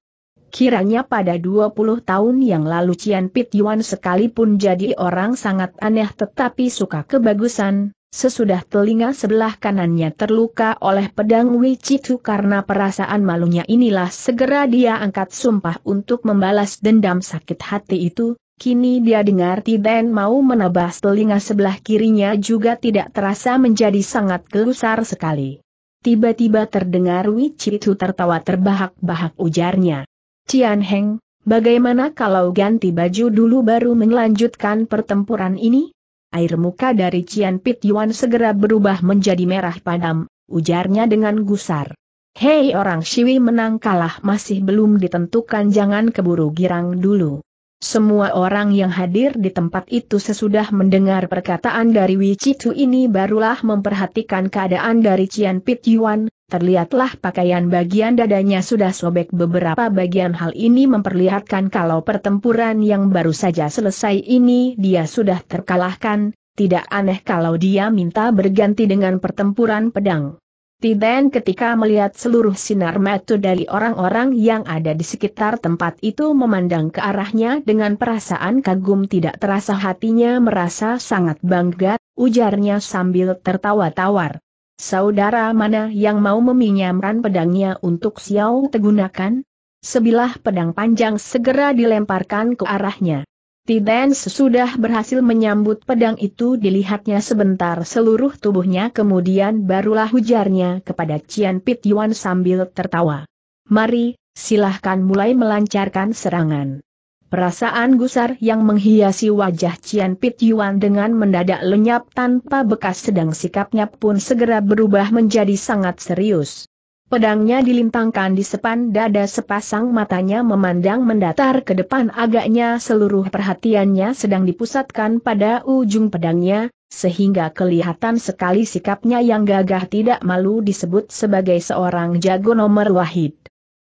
Kiranya pada 20 tahun yang lalu Cian Pit Yuan sekalipun jadi orang sangat aneh tetapi suka kebagusan, Sesudah telinga sebelah kanannya terluka oleh pedang Wicitu karena perasaan malunya inilah segera dia angkat sumpah untuk membalas dendam sakit hati itu, kini dia dengar Tiden mau menebas telinga sebelah kirinya juga tidak terasa menjadi sangat gelusar sekali. Tiba-tiba terdengar Wicitu tertawa terbahak-bahak ujarnya. Cian Heng, bagaimana kalau ganti baju dulu baru melanjutkan pertempuran ini? air muka dari Cian Pit Yuan segera berubah menjadi merah padam, ujarnya dengan gusar. Hei orang Siwi menang kalah masih belum ditentukan jangan keburu girang dulu. Semua orang yang hadir di tempat itu sesudah mendengar perkataan dari Wicitu ini barulah memperhatikan keadaan dari Cian Pit Yuan, terlihatlah pakaian bagian dadanya sudah sobek beberapa bagian hal ini memperlihatkan kalau pertempuran yang baru saja selesai ini dia sudah terkalahkan, tidak aneh kalau dia minta berganti dengan pertempuran pedang. Tiden ketika melihat seluruh sinar metu dari orang-orang yang ada di sekitar tempat itu memandang ke arahnya dengan perasaan kagum tidak terasa hatinya merasa sangat bangga, ujarnya sambil tertawa tawar. Saudara mana yang mau meminjamkan pedangnya untuk Xiao tegunakan? Sebilah pedang panjang segera dilemparkan ke arahnya. Tiden sesudah berhasil menyambut pedang itu dilihatnya sebentar seluruh tubuhnya kemudian barulah hujarnya kepada Cian Pit Yuan sambil tertawa. Mari, silahkan mulai melancarkan serangan. Perasaan gusar yang menghiasi wajah Cian Pit Yuan dengan mendadak lenyap tanpa bekas sedang sikapnya pun segera berubah menjadi sangat serius. Pedangnya dilintangkan di sepan dada sepasang matanya memandang mendatar ke depan agaknya seluruh perhatiannya sedang dipusatkan pada ujung pedangnya, sehingga kelihatan sekali sikapnya yang gagah tidak malu disebut sebagai seorang jago nomor wahid.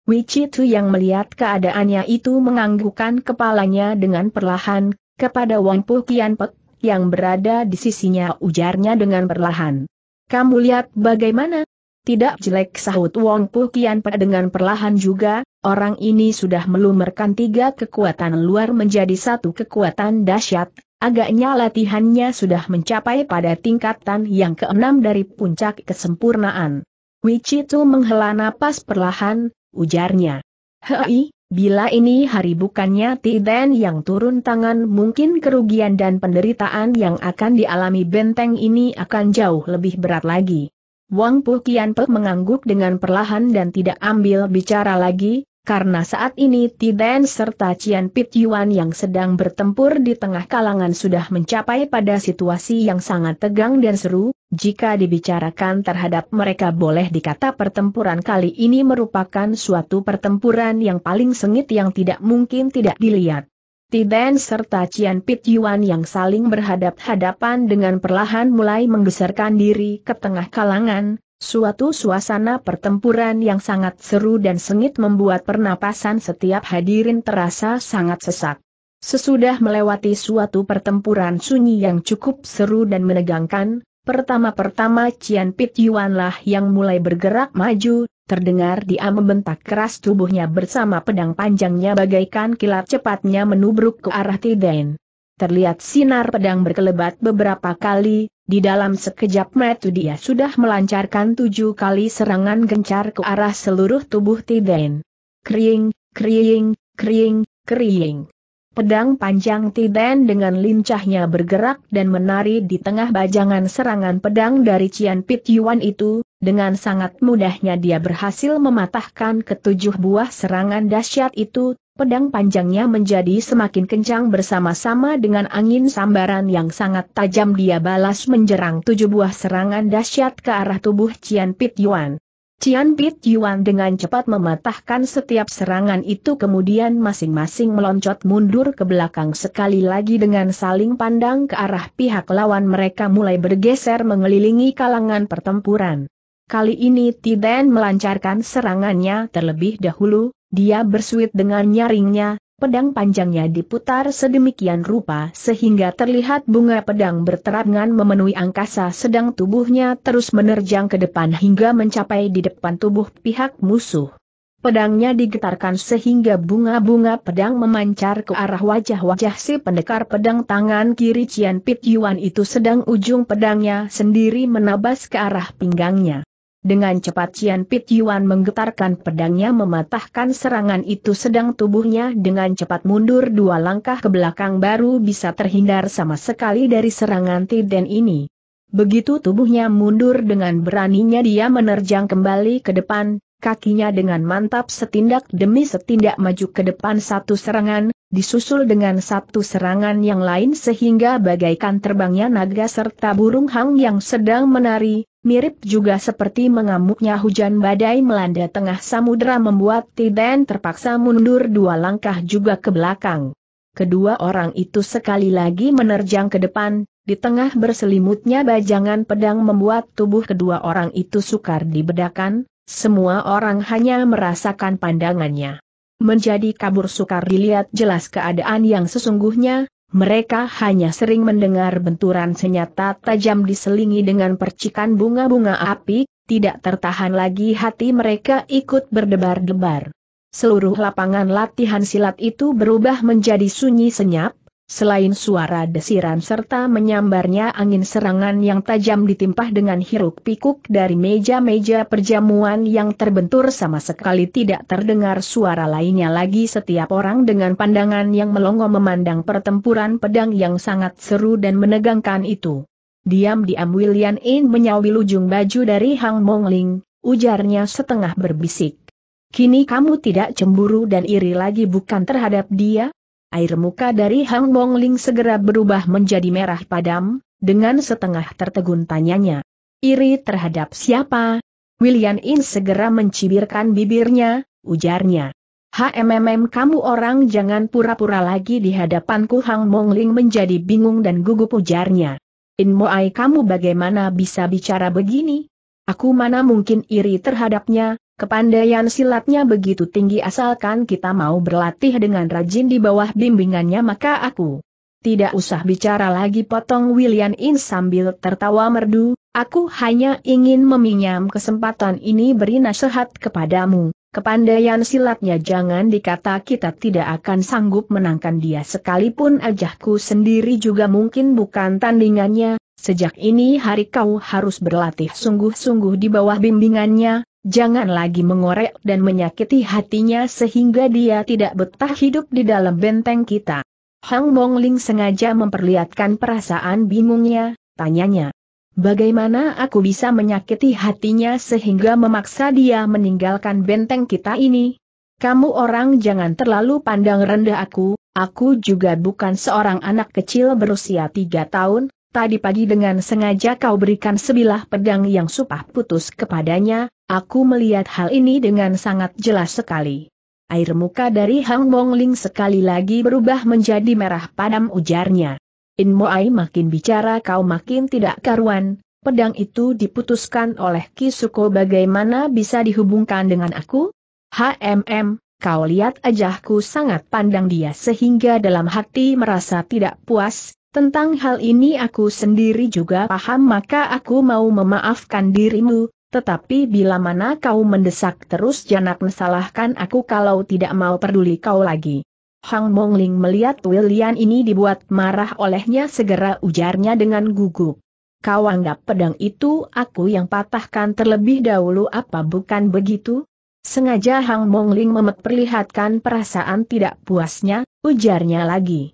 Wicitu yang melihat keadaannya itu menganggukkan kepalanya dengan perlahan, kepada Wampu Kianpek, yang berada di sisinya ujarnya dengan perlahan. Kamu lihat bagaimana? Tidak jelek sahut Kian Kianpek dengan perlahan juga, orang ini sudah melumerkan tiga kekuatan luar menjadi satu kekuatan dahsyat, agaknya latihannya sudah mencapai pada tingkatan yang keenam dari puncak kesempurnaan. Wicitu menghela napas perlahan, ujarnya. Hei, bila ini hari bukannya Tiden yang turun tangan mungkin kerugian dan penderitaan yang akan dialami benteng ini akan jauh lebih berat lagi. Wang Puh Kian Pe mengangguk dengan perlahan dan tidak ambil bicara lagi, karena saat ini Tiden serta Cian Pit Yuan yang sedang bertempur di tengah kalangan sudah mencapai pada situasi yang sangat tegang dan seru, jika dibicarakan terhadap mereka boleh dikata pertempuran kali ini merupakan suatu pertempuran yang paling sengit yang tidak mungkin tidak dilihat. Tiden serta Cian Pit Yuan yang saling berhadap-hadapan dengan perlahan mulai menggeserkan diri ke tengah kalangan, Suatu suasana pertempuran yang sangat seru dan sengit membuat pernapasan setiap hadirin terasa sangat sesak. Sesudah melewati suatu pertempuran sunyi yang cukup seru dan menegangkan, pertama-pertama Cian Pit Yuanlah yang mulai bergerak maju, terdengar dia membentak keras tubuhnya bersama pedang panjangnya bagaikan kilat cepatnya menubruk ke arah Tiden terlihat sinar pedang berkelebat beberapa kali, di dalam sekejap metu dia sudah melancarkan tujuh kali serangan gencar ke arah seluruh tubuh Tiden. Kering, kering, kering, kering. Pedang panjang Tiden dengan lincahnya bergerak dan menari di tengah bajangan serangan pedang dari Cian Pit Yuan itu, dengan sangat mudahnya dia berhasil mematahkan ketujuh buah serangan dahsyat itu, pedang panjangnya menjadi semakin kencang bersama-sama dengan angin sambaran yang sangat tajam dia balas menjerang tujuh buah serangan dahsyat ke arah tubuh Cian Pit Yuan. Cian Pit Yuan dengan cepat mematahkan setiap serangan itu kemudian masing-masing meloncat mundur ke belakang sekali lagi dengan saling pandang ke arah pihak lawan mereka mulai bergeser mengelilingi kalangan pertempuran. Kali ini Tiden melancarkan serangannya terlebih dahulu, dia bersuit dengan nyaringnya, pedang panjangnya diputar sedemikian rupa sehingga terlihat bunga pedang berterangan memenuhi angkasa sedang tubuhnya terus menerjang ke depan hingga mencapai di depan tubuh pihak musuh. Pedangnya digetarkan sehingga bunga-bunga pedang memancar ke arah wajah-wajah si pendekar pedang tangan kiri Cian Pit Yuan itu sedang ujung pedangnya sendiri menabas ke arah pinggangnya. Dengan cepat Cian Pit Yuan menggetarkan pedangnya mematahkan serangan itu sedang tubuhnya dengan cepat mundur dua langkah ke belakang baru bisa terhindar sama sekali dari serangan Tiden ini. Begitu tubuhnya mundur dengan beraninya dia menerjang kembali ke depan, kakinya dengan mantap setindak demi setindak maju ke depan satu serangan disusul dengan satu serangan yang lain sehingga bagaikan terbangnya naga serta burung hang yang sedang menari, mirip juga seperti mengamuknya hujan badai melanda tengah samudera membuat Tiden terpaksa mundur dua langkah juga ke belakang. Kedua orang itu sekali lagi menerjang ke depan, di tengah berselimutnya bajangan pedang membuat tubuh kedua orang itu sukar dibedakan, semua orang hanya merasakan pandangannya menjadi kabur sukar dilihat jelas keadaan yang sesungguhnya, mereka hanya sering mendengar benturan senjata tajam diselingi dengan percikan bunga-bunga api, tidak tertahan lagi hati mereka ikut berdebar-debar. Seluruh lapangan latihan silat itu berubah menjadi sunyi senyap, Selain suara desiran serta menyambarnya angin serangan yang tajam ditimpah dengan hiruk-pikuk dari meja-meja perjamuan yang terbentur sama sekali tidak terdengar suara lainnya lagi setiap orang dengan pandangan yang melongo memandang pertempuran pedang yang sangat seru dan menegangkan itu. Diam-diam William In menyawi lujung baju dari Hang Mongling, ujarnya setengah berbisik. Kini kamu tidak cemburu dan iri lagi bukan terhadap dia? air muka dari Hang Ling segera berubah menjadi merah padam, dengan setengah tertegun tanyanya. Iri terhadap siapa? William In segera mencibirkan bibirnya, ujarnya. HMMM kamu orang jangan pura-pura lagi di hadapanku Hang Mong Ling menjadi bingung dan gugup ujarnya. In Moai kamu bagaimana bisa bicara begini? Aku mana mungkin iri terhadapnya, Kepandaian silatnya begitu tinggi asalkan kita mau berlatih dengan rajin di bawah bimbingannya maka aku tidak usah bicara lagi potong William In sambil tertawa merdu, aku hanya ingin meminjam kesempatan ini beri nasihat kepadamu, kepandaian silatnya jangan dikata kita tidak akan sanggup menangkan dia sekalipun ajahku sendiri juga mungkin bukan tandingannya, sejak ini hari kau harus berlatih sungguh-sungguh di bawah bimbingannya, Jangan lagi mengorek dan menyakiti hatinya sehingga dia tidak betah hidup di dalam benteng kita. Hang Mongling sengaja memperlihatkan perasaan bingungnya, tanyanya. Bagaimana aku bisa menyakiti hatinya sehingga memaksa dia meninggalkan benteng kita ini? Kamu orang jangan terlalu pandang rendah aku, aku juga bukan seorang anak kecil berusia tiga tahun, Tadi pagi dengan sengaja kau berikan sebilah pedang yang supah putus kepadanya, aku melihat hal ini dengan sangat jelas sekali. Air muka dari Hang Mongling sekali lagi berubah menjadi merah padam ujarnya. In Moai makin bicara kau makin tidak karuan, pedang itu diputuskan oleh Kisuko bagaimana bisa dihubungkan dengan aku? HMM, kau lihat ajahku sangat pandang dia sehingga dalam hati merasa tidak puas, tentang hal ini aku sendiri juga paham maka aku mau memaafkan dirimu, tetapi bila mana kau mendesak terus jangan mesalahkan aku kalau tidak mau peduli kau lagi. Hang Mongling melihat William ini dibuat marah olehnya segera ujarnya dengan gugup. Kau anggap pedang itu aku yang patahkan terlebih dahulu apa bukan begitu? Sengaja Hang Mongling memperlihatkan perasaan tidak puasnya, ujarnya lagi.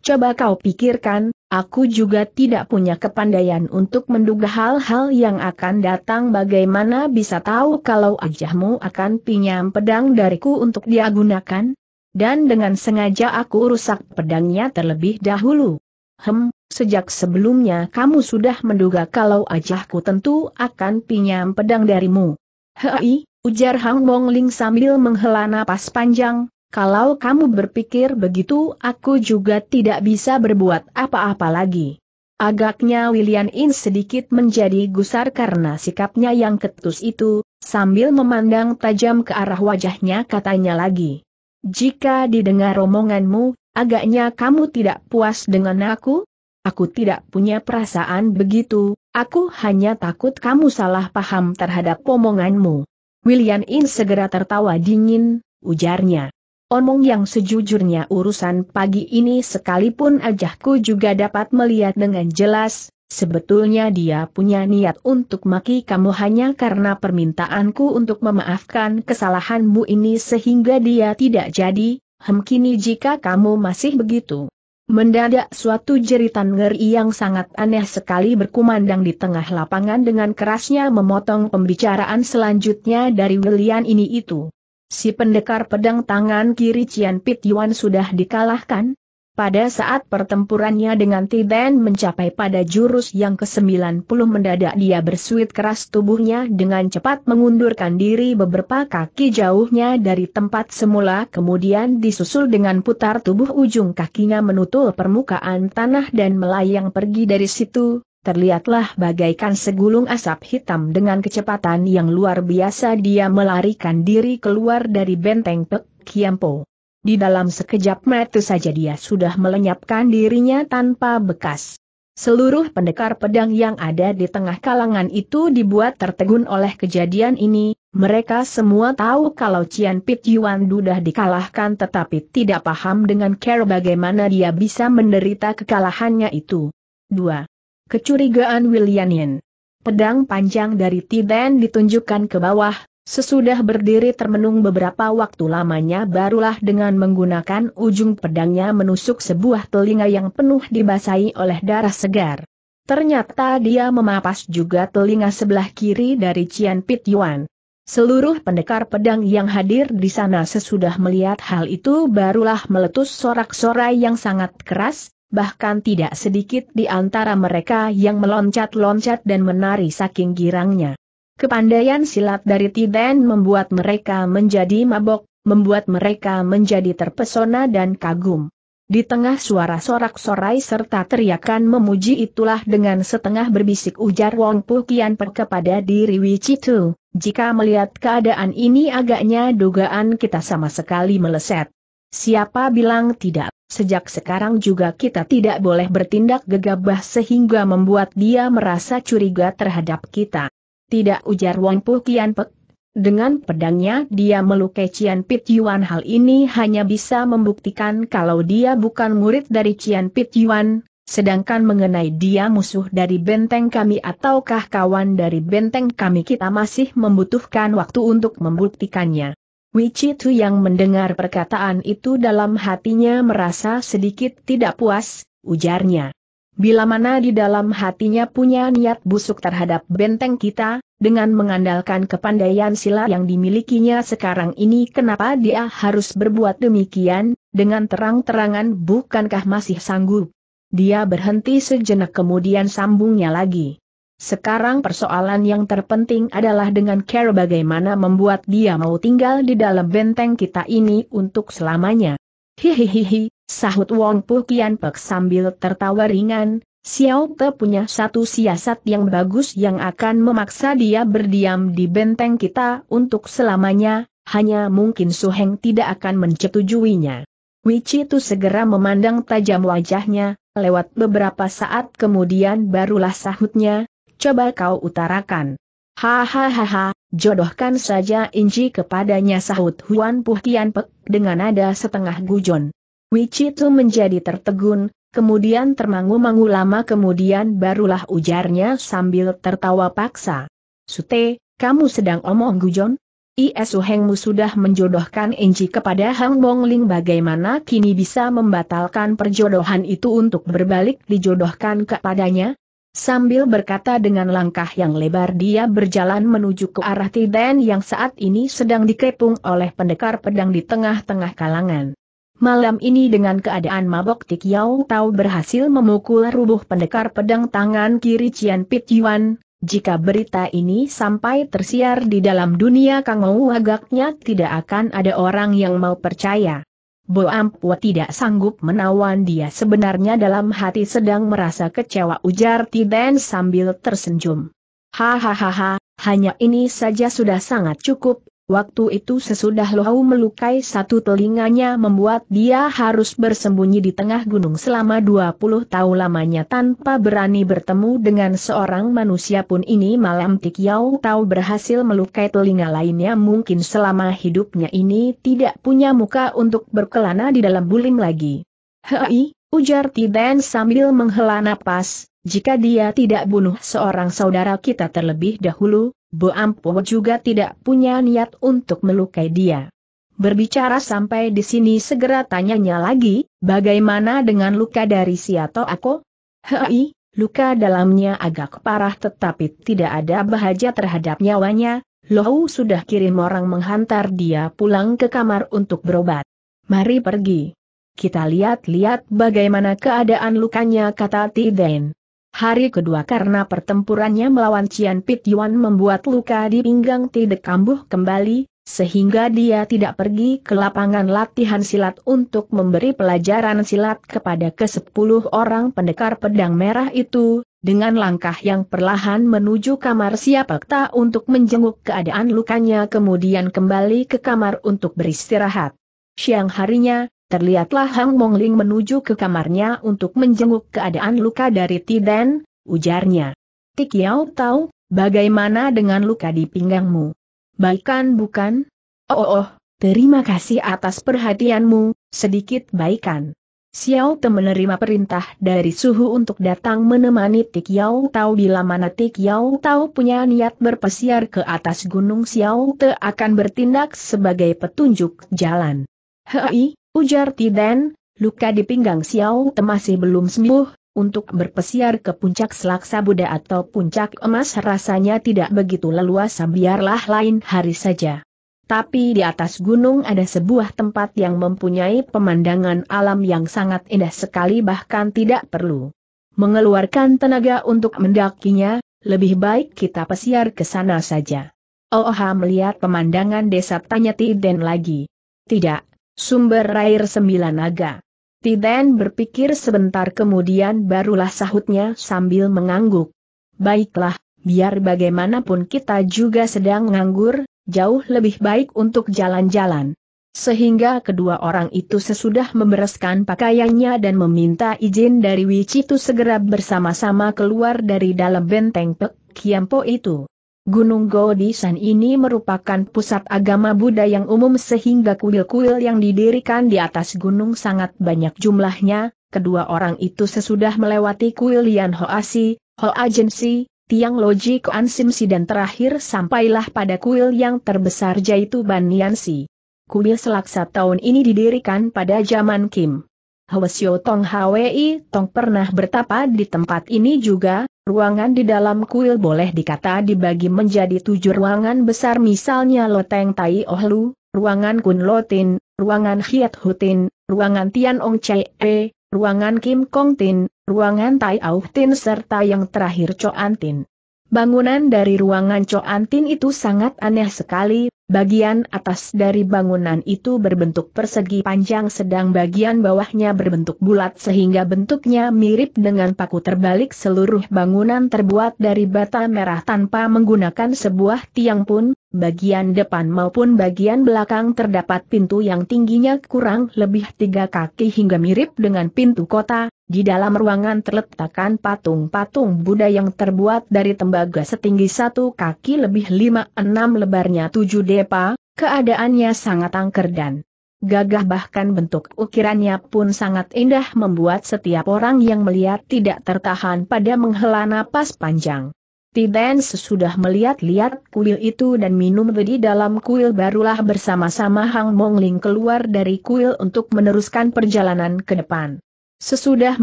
Coba kau pikirkan, aku juga tidak punya kepandaian untuk menduga hal-hal yang akan datang bagaimana bisa tahu kalau ajahmu akan pinjam pedang dariku untuk dia gunakan? Dan dengan sengaja aku rusak pedangnya terlebih dahulu. Hem, sejak sebelumnya kamu sudah menduga kalau ajahku tentu akan pinjam pedang darimu. Hei, ujar Hang Bong Ling sambil menghela napas panjang, kalau kamu berpikir begitu aku juga tidak bisa berbuat apa-apa lagi. Agaknya William In sedikit menjadi gusar karena sikapnya yang ketus itu, sambil memandang tajam ke arah wajahnya katanya lagi. Jika didengar omonganmu, agaknya kamu tidak puas dengan aku? Aku tidak punya perasaan begitu, aku hanya takut kamu salah paham terhadap omonganmu. William In segera tertawa dingin, ujarnya. Omong yang sejujurnya urusan pagi ini sekalipun ajahku juga dapat melihat dengan jelas, sebetulnya dia punya niat untuk maki kamu hanya karena permintaanku untuk memaafkan kesalahanmu ini sehingga dia tidak jadi, hemkini jika kamu masih begitu. Mendadak suatu jeritan ngeri yang sangat aneh sekali berkumandang di tengah lapangan dengan kerasnya memotong pembicaraan selanjutnya dari William ini itu. Si pendekar pedang tangan kiri Cian Pit Yuan sudah dikalahkan? Pada saat pertempurannya dengan Tiden mencapai pada jurus yang ke-90 mendadak dia bersuit keras tubuhnya dengan cepat mengundurkan diri beberapa kaki jauhnya dari tempat semula kemudian disusul dengan putar tubuh ujung kakinya menutup permukaan tanah dan melayang pergi dari situ, terlihatlah bagaikan segulung asap hitam dengan kecepatan yang luar biasa dia melarikan diri keluar dari benteng Pek Kiampo. Di dalam sekejap mata saja dia sudah melenyapkan dirinya tanpa bekas. Seluruh pendekar pedang yang ada di tengah kalangan itu dibuat tertegun oleh kejadian ini, mereka semua tahu kalau Cian Pit Yuan sudah dikalahkan tetapi tidak paham dengan care bagaimana dia bisa menderita kekalahannya itu. 2. Kecurigaan Willianin. Pedang panjang dari Tiden ditunjukkan ke bawah, sesudah berdiri termenung beberapa waktu lamanya barulah dengan menggunakan ujung pedangnya menusuk sebuah telinga yang penuh dibasahi oleh darah segar. Ternyata dia memapas juga telinga sebelah kiri dari Cian Pit Yuan. Seluruh pendekar pedang yang hadir di sana sesudah melihat hal itu barulah meletus sorak-sorai yang sangat keras, bahkan tidak sedikit di antara mereka yang meloncat-loncat dan menari saking girangnya. Kepandaian silat dari Tiden membuat mereka menjadi mabok, membuat mereka menjadi terpesona dan kagum. Di tengah suara sorak-sorai serta teriakan memuji itulah dengan setengah berbisik ujar Wong Pu Kian per kepada diri Wicitu, jika melihat keadaan ini agaknya dugaan kita sama sekali meleset. Siapa bilang tidak? Sejak sekarang juga kita tidak boleh bertindak gegabah sehingga membuat dia merasa curiga terhadap kita. Tidak ujar Wang Pu Kian Pek. Dengan pedangnya dia melukai Cian Pit Yuan hal ini hanya bisa membuktikan kalau dia bukan murid dari Cian Pit Yuan, sedangkan mengenai dia musuh dari benteng kami ataukah kawan dari benteng kami kita masih membutuhkan waktu untuk membuktikannya. Wichi Tu yang mendengar perkataan itu dalam hatinya merasa sedikit tidak puas, ujarnya. Bila mana di dalam hatinya punya niat busuk terhadap benteng kita, dengan mengandalkan kepandaian sila yang dimilikinya sekarang ini kenapa dia harus berbuat demikian, dengan terang-terangan bukankah masih sanggup. Dia berhenti sejenak kemudian sambungnya lagi. Sekarang persoalan yang terpenting adalah dengan care bagaimana membuat dia mau tinggal di dalam benteng kita ini untuk selamanya. Hihihihi, sahut Wong Pu Kian Pek sambil tertawa ringan, Xiao Te punya satu siasat yang bagus yang akan memaksa dia berdiam di benteng kita untuk selamanya, hanya mungkin Su Heng tidak akan mencetujuinya. itu segera memandang tajam wajahnya, lewat beberapa saat kemudian barulah sahutnya, coba kau utarakan. Hahaha, jodohkan saja Inji kepadanya sahut Huan Puh Tian Pek dengan nada setengah gujon. itu menjadi tertegun, kemudian termangu-mangu lama kemudian barulah ujarnya sambil tertawa paksa. Sute, kamu sedang omong gujon? Isu Hengmu sudah menjodohkan Enji kepada Hang Bongling bagaimana kini bisa membatalkan perjodohan itu untuk berbalik dijodohkan kepadanya? Sambil berkata dengan langkah yang lebar dia berjalan menuju ke arah Tiden yang saat ini sedang dikepung oleh pendekar pedang di tengah-tengah kalangan. Malam ini dengan keadaan mabok Tik Yau Tau berhasil memukul rubuh pendekar pedang tangan kiri Cian Pit Yuan, jika berita ini sampai tersiar di dalam dunia Kangou agaknya tidak akan ada orang yang mau percaya. Boampu tidak sanggup menawan dia sebenarnya dalam hati sedang merasa kecewa ujar Tiden sambil tersenyum. Hahaha, hanya ini saja sudah sangat cukup, Waktu itu sesudah Lohau melukai satu telinganya membuat dia harus bersembunyi di tengah gunung selama 20 tahun lamanya tanpa berani bertemu dengan seorang manusia pun ini malam Yau tahu berhasil melukai telinga lainnya mungkin selama hidupnya ini tidak punya muka untuk berkelana di dalam bulim lagi. Hei, ujar Tiden sambil menghela napas, jika dia tidak bunuh seorang saudara kita terlebih dahulu, Ampo juga tidak punya niat untuk melukai dia. Berbicara sampai di sini segera tanyanya lagi, bagaimana dengan luka dari si atau aku? Hei, luka dalamnya agak parah tetapi tidak ada bahaja terhadap nyawanya, Lohu sudah kirim orang menghantar dia pulang ke kamar untuk berobat. Mari pergi. Kita lihat-lihat bagaimana keadaan lukanya kata Tiden. Hari kedua karena pertempurannya melawan Cian Pit Yuan membuat luka di pinggang tidak kambuh kembali, sehingga dia tidak pergi ke lapangan latihan silat untuk memberi pelajaran silat kepada kesepuluh orang pendekar pedang merah itu, dengan langkah yang perlahan menuju kamar siapakta untuk menjenguk keadaan lukanya kemudian kembali ke kamar untuk beristirahat. Siang harinya, terlihatlah Hang Mongling menuju ke kamarnya untuk menjenguk keadaan luka dari Tiden, ujarnya. Tik Yao tahu, bagaimana dengan luka di pinggangmu? Baikan bukan? Oh, oh, oh, terima kasih atas perhatianmu, sedikit baikan. Xiao Te menerima perintah dari Suhu untuk datang menemani Tik Yao Tau bila mana Tik Yao Tau punya niat berpesiar ke atas gunung Xiao Te akan bertindak sebagai petunjuk jalan. Hei, Ujar Tiden, luka di pinggang Xiao Te masih belum sembuh, untuk berpesiar ke puncak Selaksa Buddha atau puncak emas rasanya tidak begitu leluasa biarlah lain hari saja. Tapi di atas gunung ada sebuah tempat yang mempunyai pemandangan alam yang sangat indah sekali bahkan tidak perlu mengeluarkan tenaga untuk mendakinya, lebih baik kita pesiar ke sana saja. Oha melihat pemandangan desa tanya Tiden lagi. Tidak, Sumber air sembilan naga. Tiden berpikir sebentar kemudian barulah sahutnya sambil mengangguk. Baiklah, biar bagaimanapun kita juga sedang nganggur, jauh lebih baik untuk jalan-jalan. Sehingga kedua orang itu sesudah membereskan pakaiannya dan meminta izin dari Wichitu segera bersama-sama keluar dari dalam benteng Pek Kiampo itu. Gunung Godisan ini merupakan pusat agama Buddha yang umum sehingga kuil-kuil yang didirikan di atas gunung sangat banyak jumlahnya, kedua orang itu sesudah melewati kuil Lian Hoasi, Ho Agency, Tiang Loji Koan dan terakhir sampailah pada kuil yang terbesar yaitu Ban Si. Kuil Selaksa tahun ini didirikan pada zaman Kim. Hwasyo Tong Hwi Tong pernah bertapa di tempat ini juga, ruangan di dalam kuil boleh dikata dibagi menjadi tujuh ruangan besar misalnya Loteng Tai Ohlu, ruangan Kun Lotin, ruangan Hiat Hutin, ruangan Tian Ong Chee, ruangan Kim Kong Tin, ruangan Tai Au Tin serta yang terakhir Choan Tin. Bangunan dari ruangan Coantin itu sangat aneh sekali, bagian atas dari bangunan itu berbentuk persegi panjang sedang bagian bawahnya berbentuk bulat sehingga bentuknya mirip dengan paku terbalik seluruh bangunan terbuat dari bata merah tanpa menggunakan sebuah tiang pun, Bagian depan maupun bagian belakang terdapat pintu yang tingginya kurang lebih tiga kaki hingga mirip dengan pintu kota, di dalam ruangan terletakkan patung-patung Buddha yang terbuat dari tembaga setinggi satu kaki lebih lima enam lebarnya tujuh depa, keadaannya sangat angker dan gagah bahkan bentuk ukirannya pun sangat indah membuat setiap orang yang melihat tidak tertahan pada menghela napas panjang. Tiben sesudah melihat-lihat kuil itu dan minum di dalam kuil barulah bersama-sama Hang Mongling keluar dari kuil untuk meneruskan perjalanan ke depan. Sesudah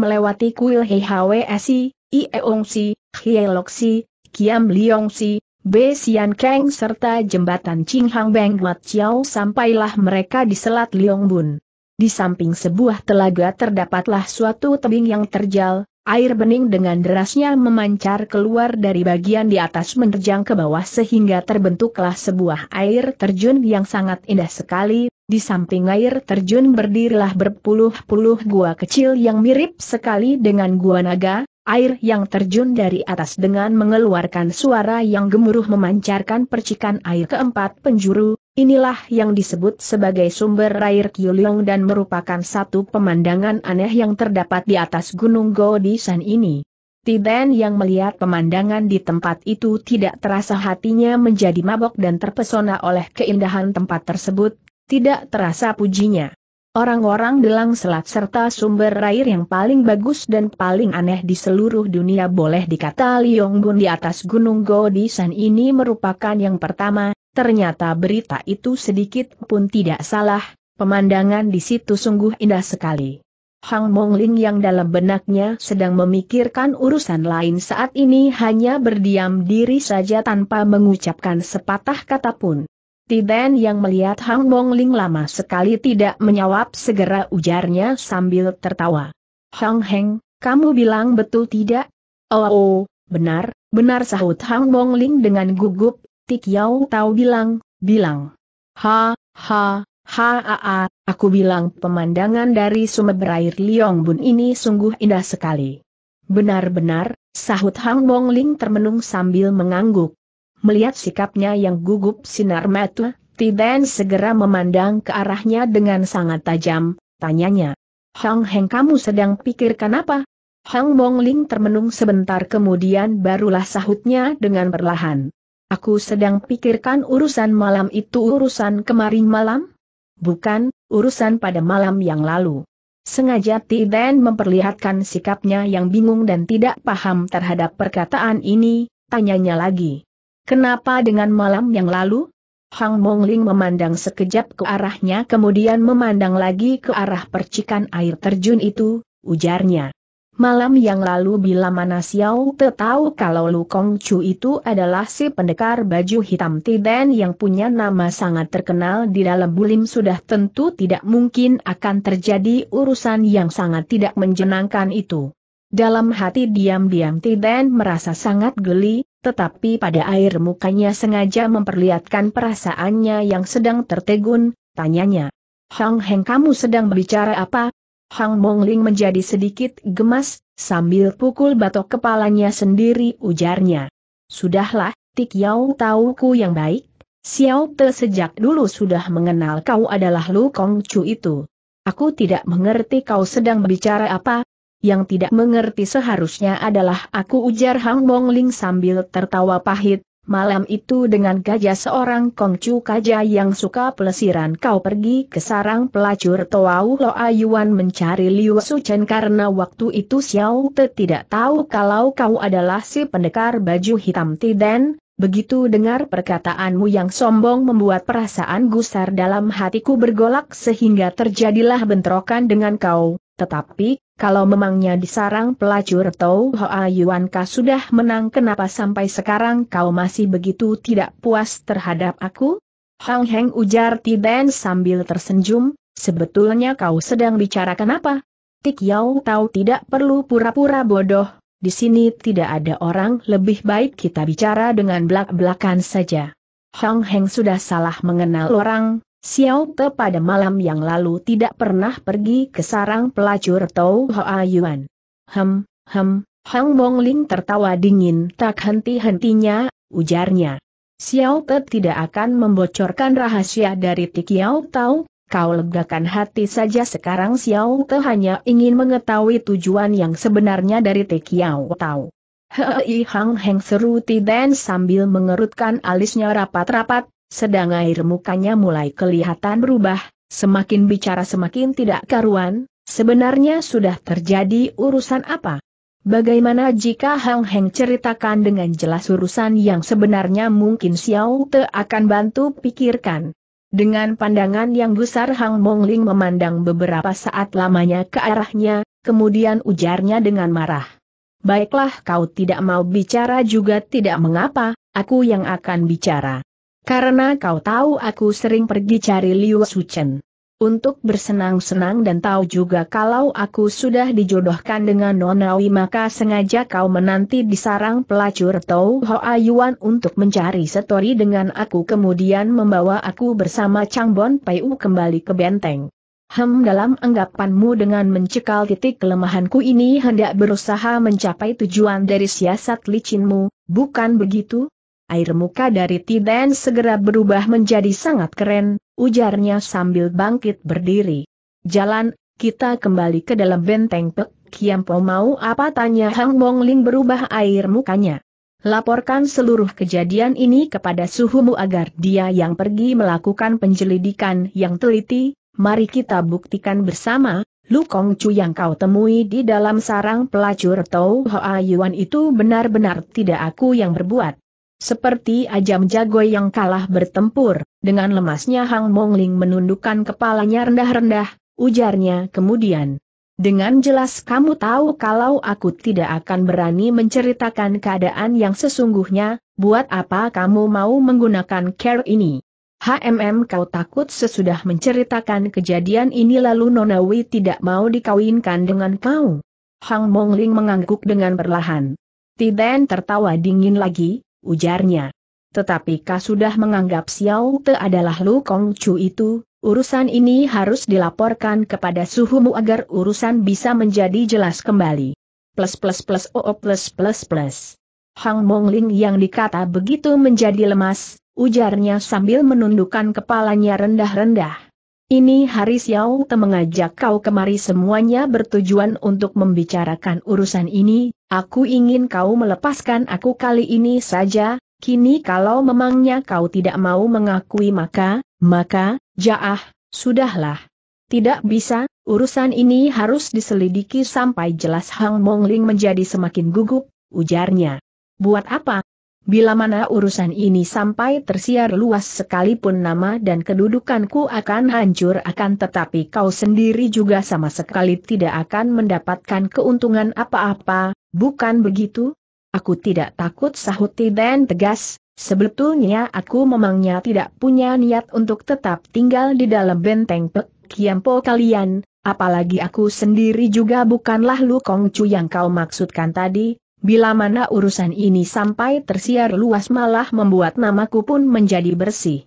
melewati kuil HHWSI, Ieongsi, Hieloksi, Kiam Liongsi, B. Sian Keng serta jembatan Qinghang Beng Mat Chiao sampailah mereka di Selat Liong Bun. Di samping sebuah telaga terdapatlah suatu tebing yang terjal, Air bening dengan derasnya memancar keluar dari bagian di atas menerjang ke bawah sehingga terbentuklah sebuah air terjun yang sangat indah sekali. Di samping air terjun berdirilah berpuluh-puluh gua kecil yang mirip sekali dengan gua naga, air yang terjun dari atas dengan mengeluarkan suara yang gemuruh memancarkan percikan air keempat penjuru, Inilah yang disebut sebagai sumber air Kyulyong dan merupakan satu pemandangan aneh yang terdapat di atas Gunung Godisan ini. Tiden yang melihat pemandangan di tempat itu tidak terasa hatinya menjadi mabok dan terpesona oleh keindahan tempat tersebut, tidak terasa pujinya. Orang-orang Delang Selat serta sumber air yang paling bagus dan paling aneh di seluruh dunia boleh dikata Liyongbun di atas Gunung Godisan ini merupakan yang pertama, Ternyata berita itu sedikit pun tidak salah, pemandangan di situ sungguh indah sekali. Hang Mongling yang dalam benaknya sedang memikirkan urusan lain saat ini hanya berdiam diri saja tanpa mengucapkan sepatah kata pun. Tiden yang melihat Hang Mongling lama sekali tidak menjawab segera ujarnya sambil tertawa. Hang Heng, kamu bilang betul tidak? Oh, oh benar, benar sahut Hang Mongling dengan gugup, Tik Yau Tau bilang, bilang. Ha, ha, ha, a a, aku bilang pemandangan dari sumber air Liong Bun ini sungguh indah sekali. Benar-benar, sahut Hang Bong Ling termenung sambil mengangguk. Melihat sikapnya yang gugup sinar mata, Tiden segera memandang ke arahnya dengan sangat tajam, tanyanya. Hang Heng kamu sedang pikirkan apa? Hang Bong Ling termenung sebentar kemudian barulah sahutnya dengan perlahan. Aku sedang pikirkan urusan malam itu urusan kemarin malam? Bukan, urusan pada malam yang lalu. Sengaja Tiden memperlihatkan sikapnya yang bingung dan tidak paham terhadap perkataan ini, tanyanya lagi. Kenapa dengan malam yang lalu? Hang Mongling memandang sekejap ke arahnya kemudian memandang lagi ke arah percikan air terjun itu, ujarnya. Malam yang lalu bila mana Xiao Te tahu kalau Lu Kong Chu itu adalah si pendekar baju hitam Tiden yang punya nama sangat terkenal di dalam bulim sudah tentu tidak mungkin akan terjadi urusan yang sangat tidak menjenangkan itu. Dalam hati diam-diam Tiden merasa sangat geli, tetapi pada air mukanya sengaja memperlihatkan perasaannya yang sedang tertegun, tanyanya. Hang Heng kamu sedang berbicara apa, Hang Mongling menjadi sedikit gemas, sambil pukul batok kepalanya sendiri ujarnya. Sudahlah, Tik Yau tahu ku yang baik, Xiao Te sejak dulu sudah mengenal kau adalah Lu Kong Chu itu. Aku tidak mengerti kau sedang berbicara apa, yang tidak mengerti seharusnya adalah aku ujar Hang Mongling sambil tertawa pahit, malam itu dengan gajah seorang kongcu kaja yang suka pelesiran kau pergi ke sarang pelacur Toau Lo Ayuan mencari Liu Suchen karena waktu itu Xiao Te tidak tahu kalau kau adalah si pendekar baju hitam Tiden, Begitu dengar perkataanmu yang sombong membuat perasaan gusar dalam hatiku bergolak sehingga terjadilah bentrokan dengan kau, tetapi, kalau memangnya disarang pelacur Tau Hoa Yuan Ka sudah menang kenapa sampai sekarang kau masih begitu tidak puas terhadap aku? Hang Heng ujar Tiden sambil tersenyum, sebetulnya kau sedang bicara kenapa? Tik Yau tahu tidak perlu pura-pura bodoh, di sini tidak ada orang lebih baik kita bicara dengan belak-belakan saja. Hong Heng sudah salah mengenal orang, Xiao Te pada malam yang lalu tidak pernah pergi ke sarang pelacur Tau Hoa Yuan. Hem, hem, Hong Hang Ling tertawa dingin tak henti-hentinya, ujarnya. Xiao Te tidak akan membocorkan rahasia dari Tikiao Tau, kau legakan hati saja sekarang Xiao Te hanya ingin mengetahui tujuan yang sebenarnya dari Te Kiao Tau. Hei Hang Heng seru Tiden sambil mengerutkan alisnya rapat-rapat, sedang air mukanya mulai kelihatan berubah, semakin bicara semakin tidak karuan, sebenarnya sudah terjadi urusan apa? Bagaimana jika Hang Heng ceritakan dengan jelas urusan yang sebenarnya mungkin Xiao Te akan bantu pikirkan. Dengan pandangan yang gusar Hang Mongling memandang beberapa saat lamanya ke arahnya, kemudian ujarnya dengan marah. Baiklah kau tidak mau bicara juga tidak mengapa, aku yang akan bicara. Karena kau tahu aku sering pergi cari Liu Suchen untuk bersenang-senang dan tahu juga kalau aku sudah dijodohkan dengan Nonawi maka sengaja kau menanti di sarang pelacur Tau Hoa Yuan untuk mencari setori dengan aku kemudian membawa aku bersama Changbon Paiu kembali ke benteng. Hem dalam anggapanmu dengan mencekal titik kelemahanku ini hendak berusaha mencapai tujuan dari siasat licinmu, bukan begitu? Air muka dari Tiden segera berubah menjadi sangat keren, ujarnya sambil bangkit berdiri. Jalan, kita kembali ke dalam benteng Pek Kiampo mau apa tanya Hang Ling berubah air mukanya. Laporkan seluruh kejadian ini kepada Suhumu agar dia yang pergi melakukan penjelidikan yang teliti, mari kita buktikan bersama, Lu Kong Chu yang kau temui di dalam sarang pelacur Tau Hoa Yuan itu benar-benar tidak aku yang berbuat. Seperti ajam jago yang kalah bertempur, dengan lemasnya Hang Mongling menundukkan kepalanya rendah-rendah, ujarnya kemudian. Dengan jelas kamu tahu kalau aku tidak akan berani menceritakan keadaan yang sesungguhnya, buat apa kamu mau menggunakan care ini? HMM kau takut sesudah menceritakan kejadian ini lalu Nonawi tidak mau dikawinkan dengan kau. Hang Mongling mengangguk dengan perlahan. Tiden tertawa dingin lagi, ujarnya. Tetapi kau sudah menganggap Xiao Te adalah Lu Kong Chu itu, urusan ini harus dilaporkan kepada suhumu agar urusan bisa menjadi jelas kembali. Plus plus plus o oh, o oh, plus plus plus. Hang Ling yang dikata begitu menjadi lemas, ujarnya sambil menundukkan kepalanya rendah-rendah. Ini hari Xiao Te mengajak kau kemari semuanya bertujuan untuk membicarakan urusan ini, aku ingin kau melepaskan aku kali ini saja, kini kalau memangnya kau tidak mau mengakui maka, maka, jaah, sudahlah. Tidak bisa, urusan ini harus diselidiki sampai jelas Hang Mongling menjadi semakin gugup, ujarnya. Buat apa, Bila mana urusan ini sampai tersiar luas sekalipun nama dan kedudukanku akan hancur akan tetapi kau sendiri juga sama sekali tidak akan mendapatkan keuntungan apa-apa, bukan begitu? Aku tidak takut sahut dan tegas, sebetulnya aku memangnya tidak punya niat untuk tetap tinggal di dalam benteng pek kiampo kalian, apalagi aku sendiri juga bukanlah Lu Kongcu yang kau maksudkan tadi, Bila mana urusan ini sampai tersiar luas malah membuat namaku pun menjadi bersih.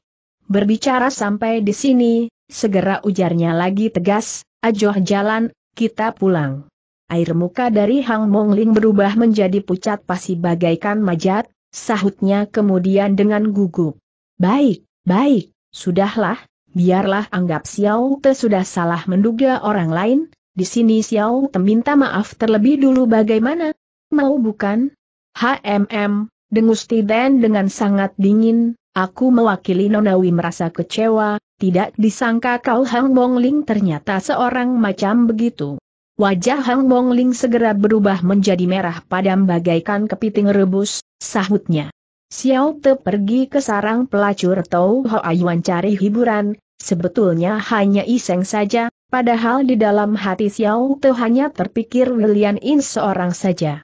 Berbicara sampai di sini, segera ujarnya lagi tegas, ajoh jalan, kita pulang. Air muka dari Hang Mongling berubah menjadi pucat pasi bagaikan majat, sahutnya kemudian dengan gugup. Baik, baik, sudahlah, biarlah anggap Xiao Te sudah salah menduga orang lain, di sini Xiao Te minta maaf terlebih dulu bagaimana? Mau bukan? HMM, dengus Tiden dengan sangat dingin, aku mewakili Nonawi merasa kecewa, tidak disangka kau Hang Ling ternyata seorang macam begitu. Wajah Hang Ling segera berubah menjadi merah padam bagaikan kepiting rebus, sahutnya. Xiao Te pergi ke sarang pelacur Tau Ho Ayuan cari hiburan, sebetulnya hanya iseng saja, padahal di dalam hati Xiao Te hanya terpikir William In seorang saja.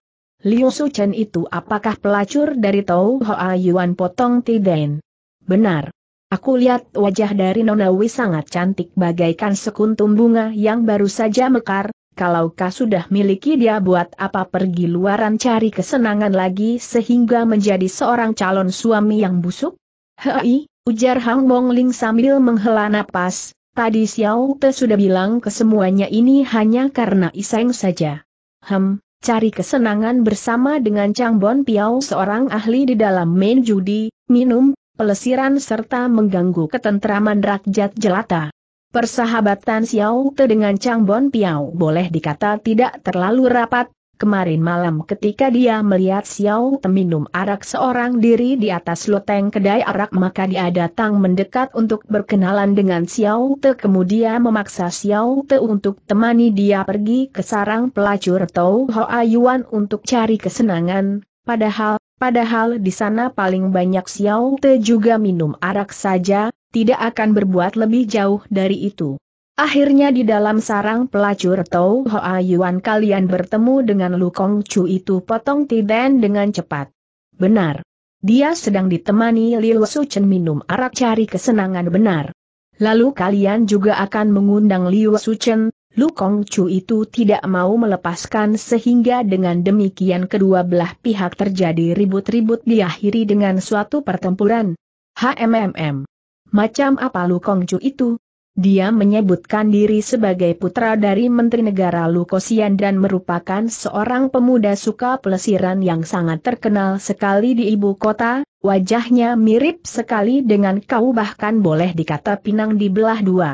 Liu Suchen itu apakah pelacur dari Tau Hoa Yuan Potong Tiden? Benar. Aku lihat wajah dari Nona Wei sangat cantik bagaikan sekuntum bunga yang baru saja mekar, kalau kau sudah miliki dia buat apa pergi luaran cari kesenangan lagi sehingga menjadi seorang calon suami yang busuk? Hei, ujar Hang Bong Ling sambil menghela napas, tadi Xiao Te sudah bilang kesemuanya ini hanya karena iseng saja. Hem, cari kesenangan bersama dengan Chang Bon Piao seorang ahli di dalam main judi, minum, pelesiran serta mengganggu ketentraman rakyat jelata. Persahabatan Xiao Te dengan Chang Bon Piao boleh dikata tidak terlalu rapat, Kemarin malam ketika dia melihat Xiao minum arak seorang diri di atas loteng kedai arak maka dia datang mendekat untuk berkenalan dengan Xiao Te kemudian memaksa Xiao Te untuk temani dia pergi ke sarang pelacur Tau Hoa Ayuan untuk cari kesenangan, padahal, padahal di sana paling banyak Xiao Te juga minum arak saja, tidak akan berbuat lebih jauh dari itu. Akhirnya di dalam sarang pelacur Tau Hoa Yuan kalian bertemu dengan Lu Kong Chu itu potong Tiden dengan cepat. Benar. Dia sedang ditemani Liu Su Chen minum arak cari kesenangan benar. Lalu kalian juga akan mengundang Liu Su Chen. Lu Kong Chu itu tidak mau melepaskan sehingga dengan demikian kedua belah pihak terjadi ribut-ribut diakhiri dengan suatu pertempuran. HMMM. Macam apa Lu Kong Chu itu? Dia menyebutkan diri sebagai putra dari Menteri Negara Lukosian dan merupakan seorang pemuda suka pelesiran yang sangat terkenal sekali di ibu kota, wajahnya mirip sekali dengan kau bahkan boleh dikata pinang di belah dua.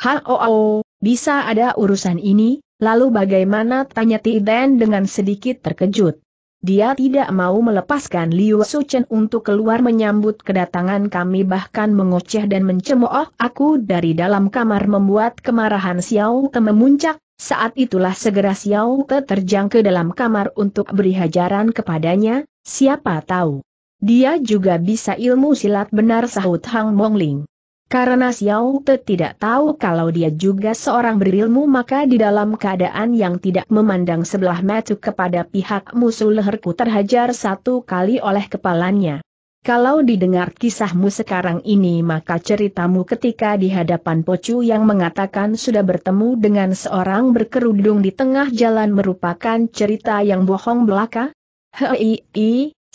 Hao, bisa ada urusan ini, lalu bagaimana tanya Tiden dengan sedikit terkejut. Dia tidak mau melepaskan Liu Suchen untuk keluar menyambut kedatangan kami bahkan mengoceh dan mencemooh aku dari dalam kamar membuat kemarahan Xiao Te memuncak, saat itulah segera Xiao Te terjang ke dalam kamar untuk beri hajaran kepadanya, siapa tahu. Dia juga bisa ilmu silat benar sahut Hang Mongling. Karena Xiao Te tidak tahu kalau dia juga seorang berilmu maka di dalam keadaan yang tidak memandang sebelah mata kepada pihak musuh leherku terhajar satu kali oleh kepalanya. Kalau didengar kisahmu sekarang ini maka ceritamu ketika di hadapan Pocu yang mengatakan sudah bertemu dengan seorang berkerudung di tengah jalan merupakan cerita yang bohong belaka? Hei,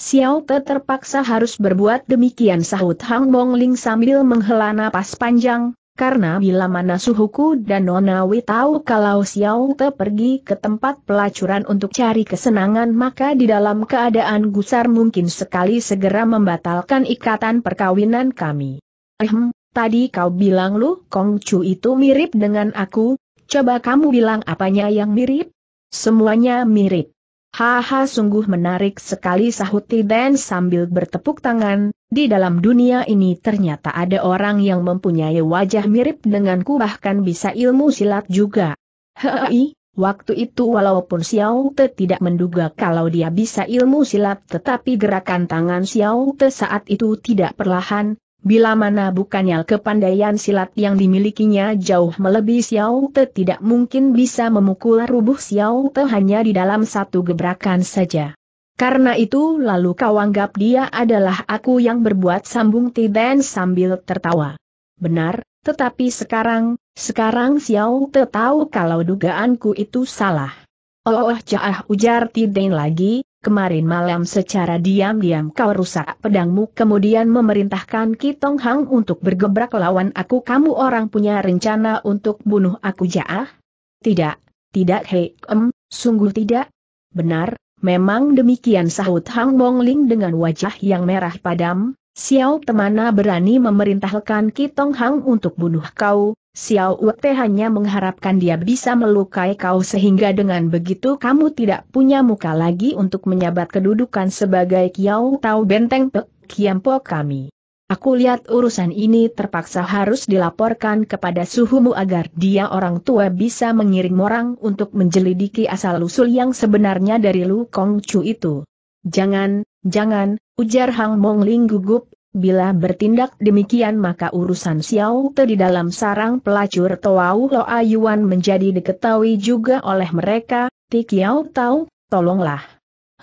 Xiao Te terpaksa harus berbuat demikian sahut Hang Bong Ling sambil menghela napas panjang, karena bila mana suhuku dan Nona Wei tahu kalau Xiao Te pergi ke tempat pelacuran untuk cari kesenangan maka di dalam keadaan gusar mungkin sekali segera membatalkan ikatan perkawinan kami. Ehm, tadi kau bilang lu Kong Chu itu mirip dengan aku, coba kamu bilang apanya yang mirip? Semuanya mirip. Haha sungguh menarik sekali sahut Tiden sambil bertepuk tangan, di dalam dunia ini ternyata ada orang yang mempunyai wajah mirip denganku bahkan bisa ilmu silat juga. Hei, waktu itu walaupun Xiao Te tidak menduga kalau dia bisa ilmu silat tetapi gerakan tangan Xiao Te saat itu tidak perlahan, Bila mana bukannya kepandaian silat yang dimilikinya jauh melebihi Xiao Te tidak mungkin bisa memukul rubuh Xiao Te hanya di dalam satu gebrakan saja. Karena itu lalu kau anggap dia adalah aku yang berbuat sambung Tiden sambil tertawa. Benar, tetapi sekarang, sekarang Xiao Te tahu kalau dugaanku itu salah. Oh, oh, jahah ujar Tiden lagi, kemarin malam secara diam-diam kau rusak pedangmu kemudian memerintahkan Kitong Hang untuk bergebrak lawan aku kamu orang punya rencana untuk bunuh aku jaah? Tidak, tidak hei, em, sungguh tidak. Benar, memang demikian sahut Hang Ling dengan wajah yang merah padam, Xiao Temana berani memerintahkan Kitong Hang untuk bunuh kau, Xiao Wete hanya mengharapkan dia bisa melukai kau sehingga dengan begitu kamu tidak punya muka lagi untuk menyabat kedudukan sebagai Kiao Tau Benteng Pek Kiampo kami. Aku lihat urusan ini terpaksa harus dilaporkan kepada suhumu agar dia orang tua bisa mengirim orang untuk menjelidiki asal-usul yang sebenarnya dari Lu Kong Chu itu. Jangan, Jangan, ujar Hang Mong Ling gugup, bila bertindak demikian maka urusan Xiao Te di dalam sarang pelacur Toau Lo Ayuan menjadi diketahui juga oleh mereka, Ti Kiao Tau, tolonglah.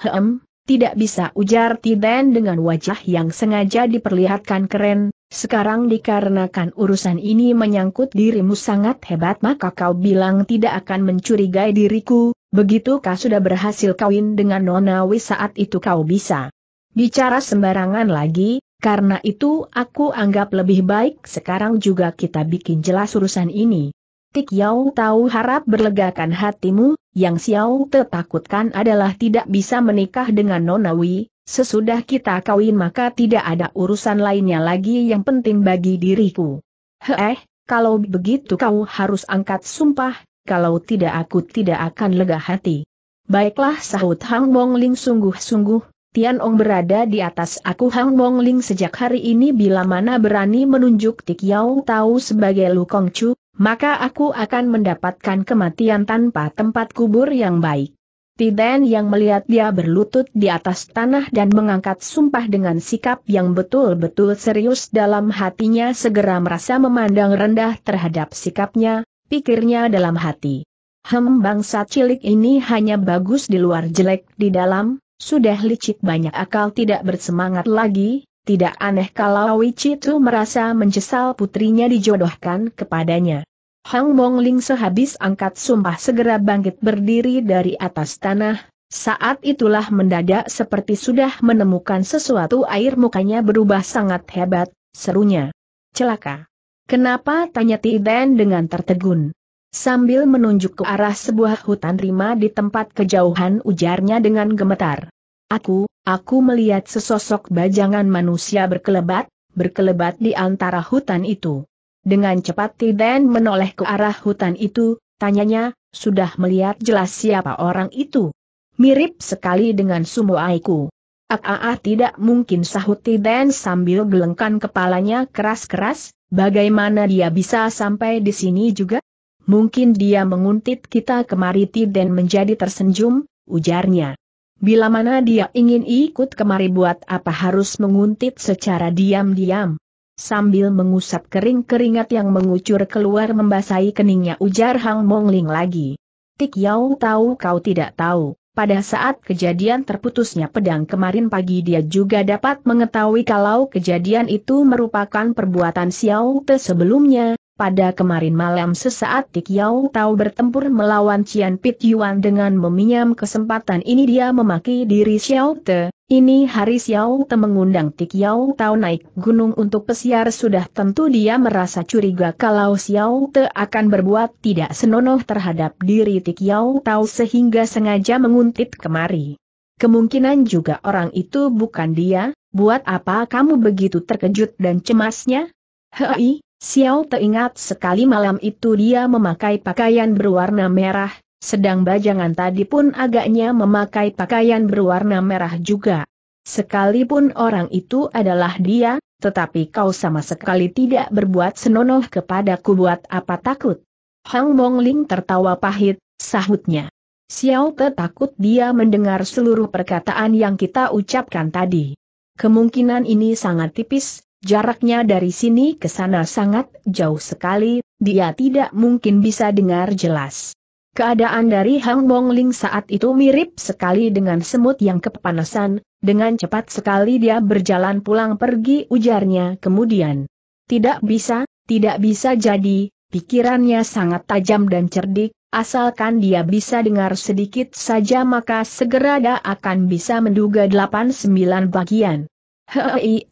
Hem, tidak bisa ujar Tiden dengan wajah yang sengaja diperlihatkan keren, sekarang dikarenakan urusan ini menyangkut dirimu sangat hebat maka kau bilang tidak akan mencurigai diriku, Begitu kau sudah berhasil kawin dengan Nona Nonawi saat itu kau bisa bicara sembarangan lagi, karena itu aku anggap lebih baik sekarang juga kita bikin jelas urusan ini. Tik Yau tahu harap berlegakan hatimu, yang Xiao Te takutkan adalah tidak bisa menikah dengan Nona Nonawi, sesudah kita kawin maka tidak ada urusan lainnya lagi yang penting bagi diriku. Heh, kalau begitu kau harus angkat sumpah, kalau tidak aku tidak akan lega hati. Baiklah sahut Hang Bong Ling sungguh-sungguh, Tian Ong berada di atas aku Hang Bong Ling sejak hari ini bila mana berani menunjuk Tik Yau Tau sebagai Lu Kong Chu, maka aku akan mendapatkan kematian tanpa tempat kubur yang baik. Tiden yang melihat dia berlutut di atas tanah dan mengangkat sumpah dengan sikap yang betul-betul serius dalam hatinya segera merasa memandang rendah terhadap sikapnya, pikirnya dalam hati. Hem bangsa cilik ini hanya bagus di luar jelek di dalam, sudah licik banyak akal tidak bersemangat lagi, tidak aneh kalau Wicitu merasa menyesal putrinya dijodohkan kepadanya. Hang Ling sehabis angkat sumpah segera bangkit berdiri dari atas tanah, saat itulah mendadak seperti sudah menemukan sesuatu air mukanya berubah sangat hebat, serunya. Celaka. Kenapa tanya Tiden dengan tertegun? Sambil menunjuk ke arah sebuah hutan rima di tempat kejauhan ujarnya dengan gemetar. Aku, aku melihat sesosok bajangan manusia berkelebat, berkelebat di antara hutan itu. Dengan cepat Tiden menoleh ke arah hutan itu, tanyanya, sudah melihat jelas siapa orang itu. Mirip sekali dengan sumo aiku. Ah, ah, ah tidak mungkin sahut Tiden sambil gelengkan kepalanya keras-keras, Bagaimana dia bisa sampai di sini juga? Mungkin dia menguntit kita kemari dan menjadi tersenyum, ujarnya. Bila mana dia ingin ikut kemari buat apa harus menguntit secara diam-diam. Sambil mengusap kering-keringat yang mengucur keluar membasahi keningnya ujar Hang Mongling lagi. Tik Yau tahu kau tidak tahu. Pada saat kejadian terputusnya pedang kemarin pagi dia juga dapat mengetahui kalau kejadian itu merupakan perbuatan Xiao Te sebelumnya, pada kemarin malam sesaat Tik Yau Tau bertempur melawan Cian Pit Yuan dengan meminjam kesempatan ini dia memaki diri Xiao Te. Ini hari Xiao Te mengundang Tik Yau Tau naik gunung untuk pesiar sudah tentu dia merasa curiga kalau Xiao Te akan berbuat tidak senonoh terhadap diri Tik Yau Tau sehingga sengaja menguntit kemari. Kemungkinan juga orang itu bukan dia, buat apa kamu begitu terkejut dan cemasnya? Hei, Xiao teringat sekali malam itu dia memakai pakaian berwarna merah, sedang bajangan tadi pun agaknya memakai pakaian berwarna merah juga. Sekalipun orang itu adalah dia, tetapi kau sama sekali tidak berbuat senonoh kepadaku buat apa takut. Hang Mong Ling tertawa pahit, sahutnya. Xiao Te takut dia mendengar seluruh perkataan yang kita ucapkan tadi. Kemungkinan ini sangat tipis, Jaraknya dari sini ke sana sangat jauh sekali, dia tidak mungkin bisa dengar jelas. Keadaan dari Hang Bongling saat itu mirip sekali dengan semut yang kepanasan, dengan cepat sekali dia berjalan pulang pergi ujarnya kemudian. Tidak bisa, tidak bisa jadi, pikirannya sangat tajam dan cerdik, asalkan dia bisa dengar sedikit saja maka segera dia akan bisa menduga 8-9 bagian. Hei,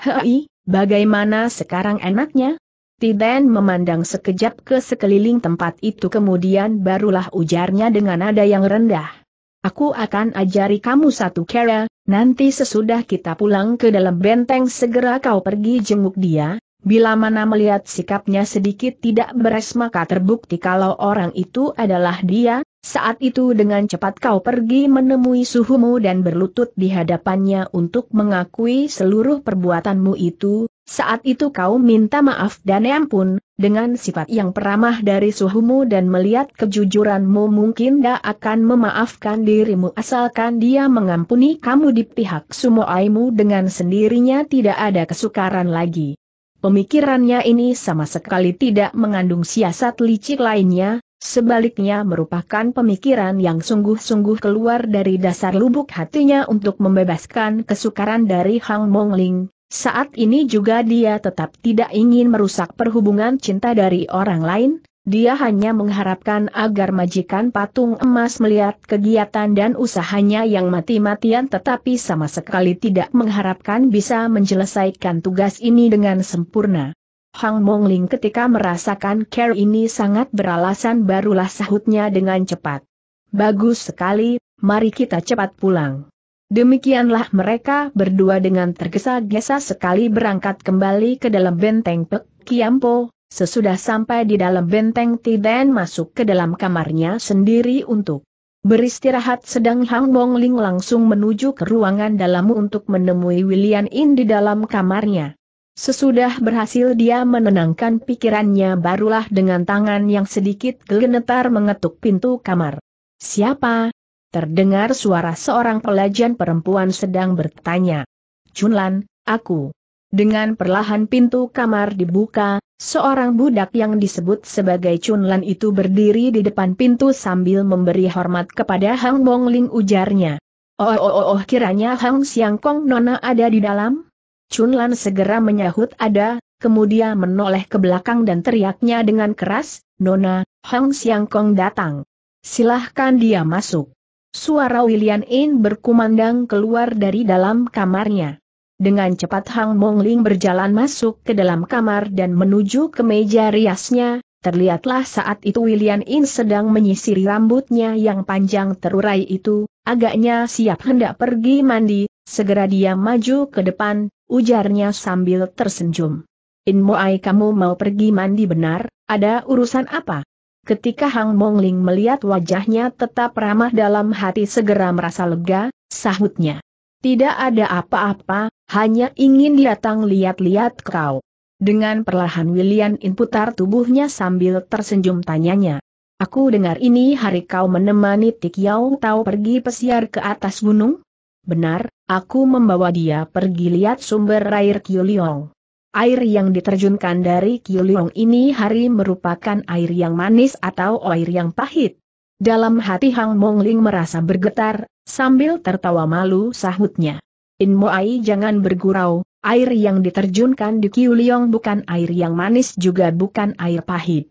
Hei, bagaimana sekarang enaknya? Tiden memandang sekejap ke sekeliling tempat itu kemudian barulah ujarnya dengan nada yang rendah. Aku akan ajari kamu satu cara, nanti sesudah kita pulang ke dalam benteng segera kau pergi jenguk dia, bila mana melihat sikapnya sedikit tidak beres maka terbukti kalau orang itu adalah dia, saat itu dengan cepat kau pergi menemui suhumu dan berlutut di hadapannya untuk mengakui seluruh perbuatanmu itu, saat itu kau minta maaf dan ya ampun, dengan sifat yang peramah dari suhumu dan melihat kejujuranmu mungkin dia akan memaafkan dirimu asalkan dia mengampuni kamu di pihak sumoaimu dengan sendirinya tidak ada kesukaran lagi. Pemikirannya ini sama sekali tidak mengandung siasat licik lainnya, Sebaliknya merupakan pemikiran yang sungguh-sungguh keluar dari dasar lubuk hatinya untuk membebaskan kesukaran dari Hang Ling. Saat ini juga dia tetap tidak ingin merusak perhubungan cinta dari orang lain, dia hanya mengharapkan agar majikan patung emas melihat kegiatan dan usahanya yang mati-matian tetapi sama sekali tidak mengharapkan bisa menyelesaikan tugas ini dengan sempurna. Hang Mongling ketika merasakan care ini sangat beralasan barulah sahutnya dengan cepat. Bagus sekali, mari kita cepat pulang. Demikianlah mereka berdua dengan tergesa-gesa sekali berangkat kembali ke dalam benteng Pek Kiampo, Sesudah sampai di dalam benteng Tiden masuk ke dalam kamarnya sendiri untuk beristirahat sedang Hang Bongling langsung menuju ke ruangan dalam untuk menemui William In di dalam kamarnya. Sesudah berhasil dia menenangkan pikirannya barulah dengan tangan yang sedikit gemetar mengetuk pintu kamar. Siapa? Terdengar suara seorang pelajan perempuan sedang bertanya. Chunlan, aku. Dengan perlahan pintu kamar dibuka, seorang budak yang disebut sebagai Chunlan itu berdiri di depan pintu sambil memberi hormat kepada Hang Bongling ujarnya. Oh oh oh, oh kiranya Hang Siang Kong Nona ada di dalam? Chun Lan segera menyahut ada, kemudian menoleh ke belakang dan teriaknya dengan keras, Nona, Hong Siang Kong datang. Silahkan dia masuk. Suara William In berkumandang keluar dari dalam kamarnya. Dengan cepat Hang Mongling berjalan masuk ke dalam kamar dan menuju ke meja riasnya, terlihatlah saat itu William In sedang menyisiri rambutnya yang panjang terurai itu, agaknya siap hendak pergi mandi, Segera dia maju ke depan, ujarnya sambil tersenyum. Inmoai kamu mau pergi mandi benar, ada urusan apa? Ketika Hang Mongling melihat wajahnya tetap ramah dalam hati segera merasa lega, sahutnya. Tidak ada apa-apa, hanya ingin datang lihat-lihat kau. Dengan perlahan William inputar tubuhnya sambil tersenyum tanyanya. Aku dengar ini hari kau menemani Tik Yau tahu pergi pesiar ke atas gunung? Benar, aku membawa dia pergi lihat sumber air Kiuliong. Air yang diterjunkan dari Kiuliong ini hari merupakan air yang manis atau air yang pahit. Dalam hati Hang Mongling merasa bergetar, sambil tertawa malu sahutnya. In Ai jangan bergurau, air yang diterjunkan di Kiuliong bukan air yang manis juga bukan air pahit.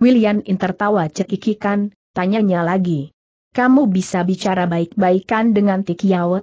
William In tertawa cekikikan, tanyanya lagi kamu bisa bicara baik-baikan dengan Tikiao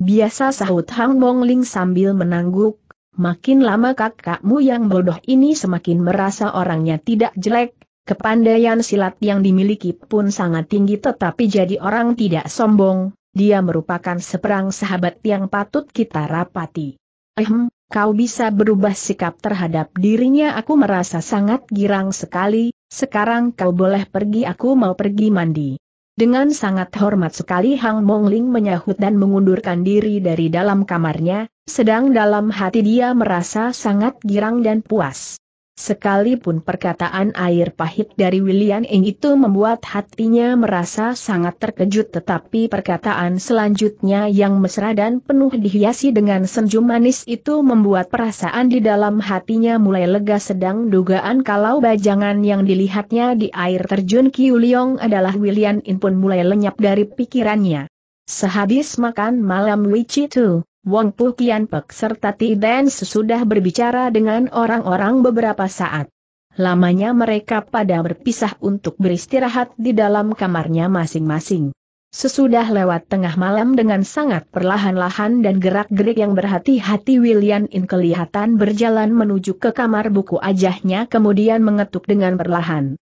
Biasa sahut Hang Mong sambil menangguk, makin lama kakakmu yang bodoh ini semakin merasa orangnya tidak jelek, kepandaian silat yang dimiliki pun sangat tinggi tetapi jadi orang tidak sombong, dia merupakan seperang sahabat yang patut kita rapati. Ehem, kau bisa berubah sikap terhadap dirinya aku merasa sangat girang sekali, sekarang kau boleh pergi aku mau pergi mandi. Dengan sangat hormat sekali Hang Mongling menyahut dan mengundurkan diri dari dalam kamarnya, sedang dalam hati dia merasa sangat girang dan puas. Sekalipun perkataan air pahit dari William Eng itu membuat hatinya merasa sangat terkejut tetapi perkataan selanjutnya yang mesra dan penuh dihiasi dengan senyum manis itu membuat perasaan di dalam hatinya mulai lega sedang dugaan kalau bajangan yang dilihatnya di air terjun Leong adalah William In pun mulai lenyap dari pikirannya. Sehabis makan malam Tu. Wong Pu Kian Pek serta Ti Dan sesudah berbicara dengan orang-orang beberapa saat. Lamanya mereka pada berpisah untuk beristirahat di dalam kamarnya masing-masing. Sesudah lewat tengah malam dengan sangat perlahan-lahan dan gerak-gerik yang berhati-hati William In kelihatan berjalan menuju ke kamar buku ajahnya kemudian mengetuk dengan perlahan.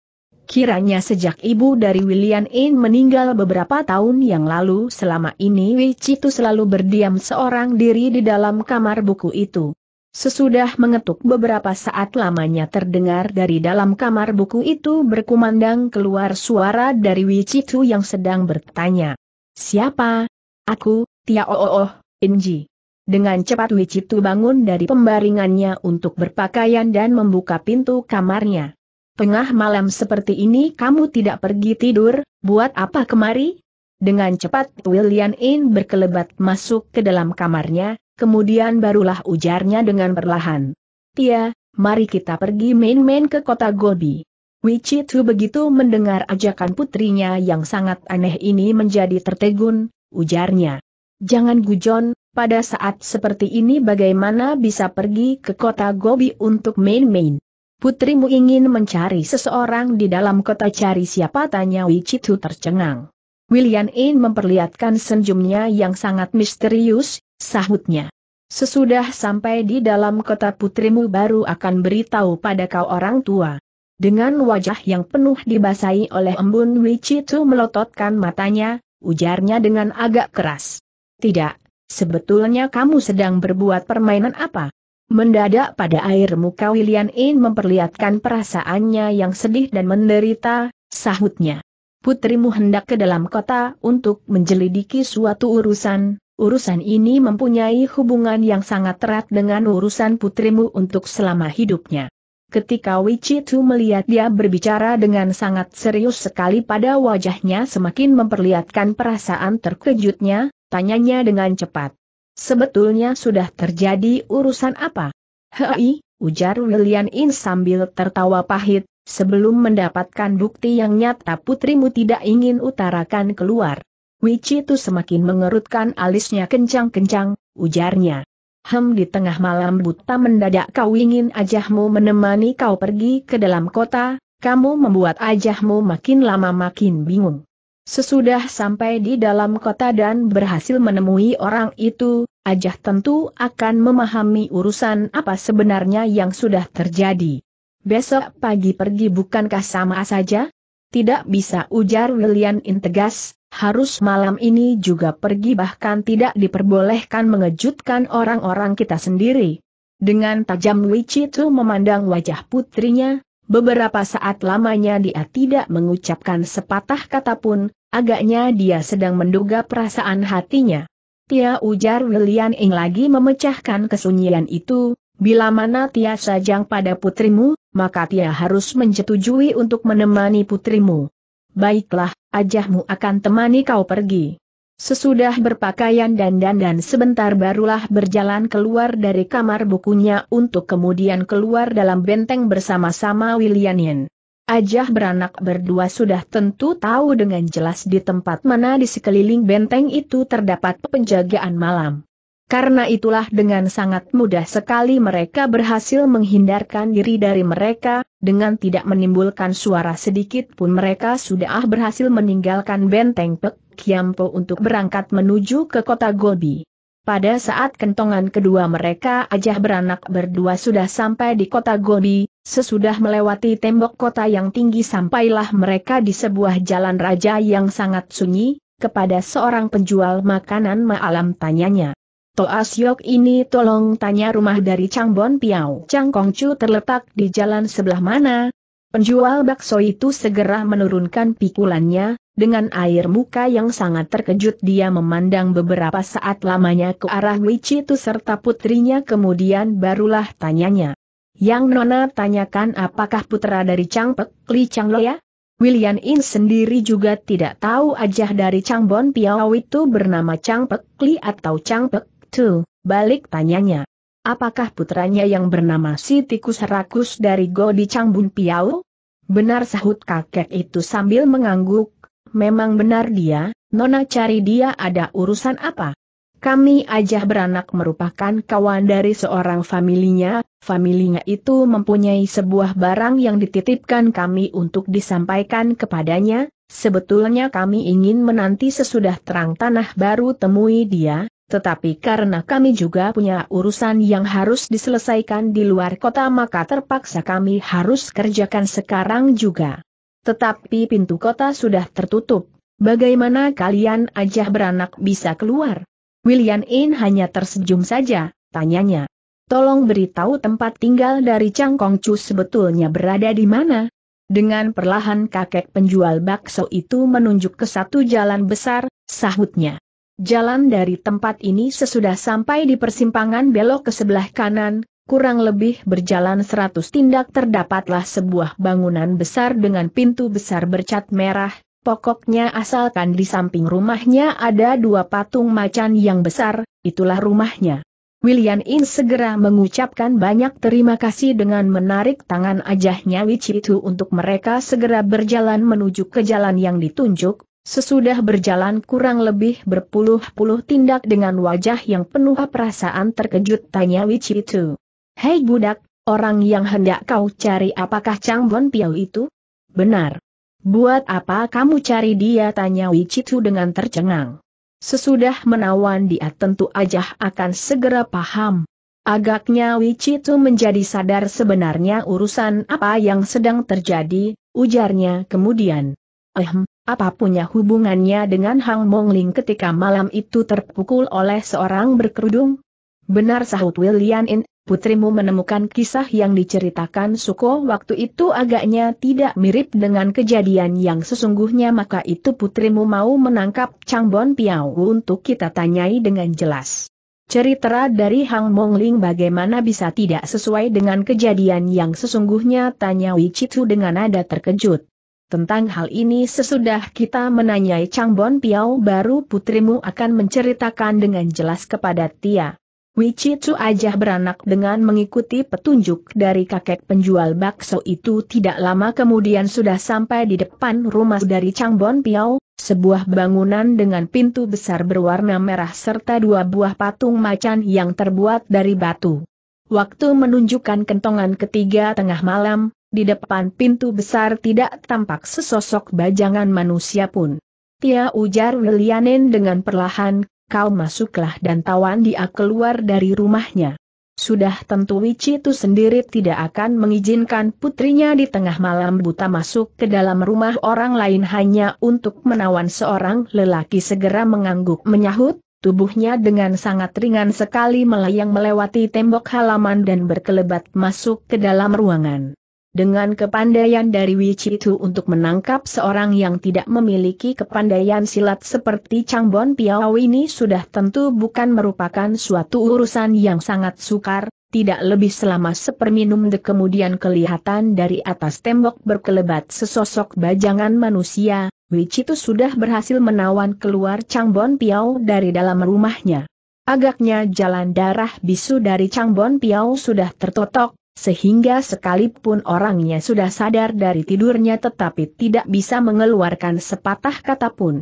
Kiranya sejak ibu dari William In meninggal beberapa tahun yang lalu selama ini Wicitu selalu berdiam seorang diri di dalam kamar buku itu. Sesudah mengetuk beberapa saat lamanya terdengar dari dalam kamar buku itu berkumandang keluar suara dari Wicitu yang sedang bertanya. Siapa? Aku, Tia Oh Inji. Oh oh, Dengan cepat Wicitu bangun dari pembaringannya untuk berpakaian dan membuka pintu kamarnya. Tengah malam seperti ini kamu tidak pergi tidur, buat apa kemari? Dengan cepat William In berkelebat masuk ke dalam kamarnya, kemudian barulah ujarnya dengan perlahan. Tia, mari kita pergi main-main ke kota Gobi. Wichitu begitu mendengar ajakan putrinya yang sangat aneh ini menjadi tertegun, ujarnya. Jangan gujon, pada saat seperti ini bagaimana bisa pergi ke kota Gobi untuk main-main? Putrimu ingin mencari seseorang di dalam kota cari siapa tanya Wicitu tercengang. William In memperlihatkan senyumnya yang sangat misterius, sahutnya. Sesudah sampai di dalam kota putrimu baru akan beritahu pada kau orang tua. Dengan wajah yang penuh dibasahi oleh embun Wicitu melototkan matanya, ujarnya dengan agak keras. Tidak, sebetulnya kamu sedang berbuat permainan apa? Mendadak pada air muka William In memperlihatkan perasaannya yang sedih dan menderita, sahutnya. Putrimu hendak ke dalam kota untuk menjelidiki suatu urusan, urusan ini mempunyai hubungan yang sangat erat dengan urusan putrimu untuk selama hidupnya. Ketika Wichitu melihat dia berbicara dengan sangat serius sekali pada wajahnya semakin memperlihatkan perasaan terkejutnya, tanyanya dengan cepat. Sebetulnya sudah terjadi urusan apa? Hei, ujar Lilian In sambil tertawa pahit, sebelum mendapatkan bukti yang nyata putrimu tidak ingin utarakan keluar. itu semakin mengerutkan alisnya kencang-kencang, ujarnya. Hem di tengah malam buta mendadak kau ingin ajahmu menemani kau pergi ke dalam kota, kamu membuat ajahmu makin lama makin bingung. Sesudah sampai di dalam kota dan berhasil menemui orang itu, Ajah tentu akan memahami urusan apa sebenarnya yang sudah terjadi. Besok pagi pergi bukankah sama saja? Tidak bisa ujar Lilian Integas, harus malam ini juga pergi bahkan tidak diperbolehkan mengejutkan orang-orang kita sendiri. Dengan tajam itu memandang wajah putrinya, beberapa saat lamanya dia tidak mengucapkan sepatah kata pun, Agaknya dia sedang menduga perasaan hatinya. Tia ujar William Ing lagi memecahkan kesunyian itu, bila mana Tia sajang pada putrimu, maka Tia harus menyetujui untuk menemani putrimu. Baiklah, ajahmu akan temani kau pergi. Sesudah berpakaian dan dandan sebentar barulah berjalan keluar dari kamar bukunya untuk kemudian keluar dalam benteng bersama-sama William Ajah beranak berdua sudah tentu tahu dengan jelas di tempat mana di sekeliling benteng itu terdapat penjagaan malam. Karena itulah dengan sangat mudah sekali mereka berhasil menghindarkan diri dari mereka, dengan tidak menimbulkan suara sedikit pun mereka sudah ah berhasil meninggalkan benteng Pek Kiampo untuk berangkat menuju ke kota Gobi. Pada saat kentongan kedua mereka ajah beranak berdua sudah sampai di kota Gobi, Sesudah melewati tembok kota yang tinggi sampailah mereka di sebuah jalan raja yang sangat sunyi, kepada seorang penjual makanan malam tanyanya. Toas Yok ini tolong tanya rumah dari chang bon Piao. Chang kong chu terletak di jalan sebelah mana? Penjual bakso itu segera menurunkan pikulannya, dengan air muka yang sangat terkejut dia memandang beberapa saat lamanya ke arah Wichitu serta putrinya kemudian barulah tanyanya. Yang Nona tanyakan apakah putra dari Chang Pek, Li ya? William In sendiri juga tidak tahu ajah dari Chang Bon Piao itu bernama Chang Pek Li atau Chang Pek Tu, balik tanyanya. Apakah putranya yang bernama si tikus rakus dari Godi Changbun Piao? Benar sahut kakek itu sambil mengangguk, memang benar dia, Nona cari dia ada urusan apa? Kami Ajah beranak merupakan kawan dari seorang familinya, familinya itu mempunyai sebuah barang yang dititipkan kami untuk disampaikan kepadanya, sebetulnya kami ingin menanti sesudah terang tanah baru temui dia, tetapi karena kami juga punya urusan yang harus diselesaikan di luar kota maka terpaksa kami harus kerjakan sekarang juga. Tetapi pintu kota sudah tertutup, bagaimana kalian Ajah beranak bisa keluar? William In hanya tersenyum saja, tanyanya. Tolong beritahu tempat tinggal dari Chang Kong Chu sebetulnya berada di mana? Dengan perlahan kakek penjual bakso itu menunjuk ke satu jalan besar, sahutnya. Jalan dari tempat ini sesudah sampai di persimpangan belok ke sebelah kanan, kurang lebih berjalan seratus tindak terdapatlah sebuah bangunan besar dengan pintu besar bercat merah, Pokoknya asalkan di samping rumahnya ada dua patung macan yang besar, itulah rumahnya. William In segera mengucapkan banyak terima kasih dengan menarik tangan ajahnya Wich itu untuk mereka segera berjalan menuju ke jalan yang ditunjuk, sesudah berjalan kurang lebih berpuluh-puluh tindak dengan wajah yang penuh perasaan terkejut tanya Wich itu. Hei budak, orang yang hendak kau cari apakah Chang Bon Piao itu? Benar. Buat apa kamu cari dia tanya Wicitu dengan tercengang. Sesudah menawan dia tentu aja akan segera paham. Agaknya Wicitu menjadi sadar sebenarnya urusan apa yang sedang terjadi, ujarnya kemudian. Ehm, apa punya hubungannya dengan Hang Mongling ketika malam itu terpukul oleh seorang berkerudung? Benar sahut William In, putrimu menemukan kisah yang diceritakan Suko waktu itu agaknya tidak mirip dengan kejadian yang sesungguhnya maka itu putrimu mau menangkap Chang Bon Piao untuk kita tanyai dengan jelas. Cerita dari Hang Mong Ling bagaimana bisa tidak sesuai dengan kejadian yang sesungguhnya tanya Wicitu dengan nada terkejut. Tentang hal ini sesudah kita menanyai Chang Bon Piao baru putrimu akan menceritakan dengan jelas kepada Tia. Wichitu Ajah beranak dengan mengikuti petunjuk dari kakek penjual bakso itu tidak lama kemudian sudah sampai di depan rumah dari Changbon Piao, sebuah bangunan dengan pintu besar berwarna merah serta dua buah patung macan yang terbuat dari batu. Waktu menunjukkan kentongan ketiga tengah malam, di depan pintu besar tidak tampak sesosok bajangan manusia pun. Tia ujar Willianin dengan perlahan, kau masuklah dan tawan dia keluar dari rumahnya. Sudah tentu itu sendiri tidak akan mengizinkan putrinya di tengah malam buta masuk ke dalam rumah orang lain hanya untuk menawan seorang lelaki segera mengangguk menyahut, tubuhnya dengan sangat ringan sekali melayang melewati tembok halaman dan berkelebat masuk ke dalam ruangan. Dengan kepandaian dari Wichitu untuk menangkap seorang yang tidak memiliki kepandaian silat seperti Changbon Piao ini sudah tentu bukan merupakan suatu urusan yang sangat sukar, tidak lebih selama seperminum de kemudian kelihatan dari atas tembok berkelebat sesosok bajangan manusia, Wichitu sudah berhasil menawan keluar Changbon Piao dari dalam rumahnya. Agaknya jalan darah bisu dari Changbon Piao sudah tertotok, sehingga sekalipun orangnya sudah sadar dari tidurnya tetapi tidak bisa mengeluarkan sepatah kata pun.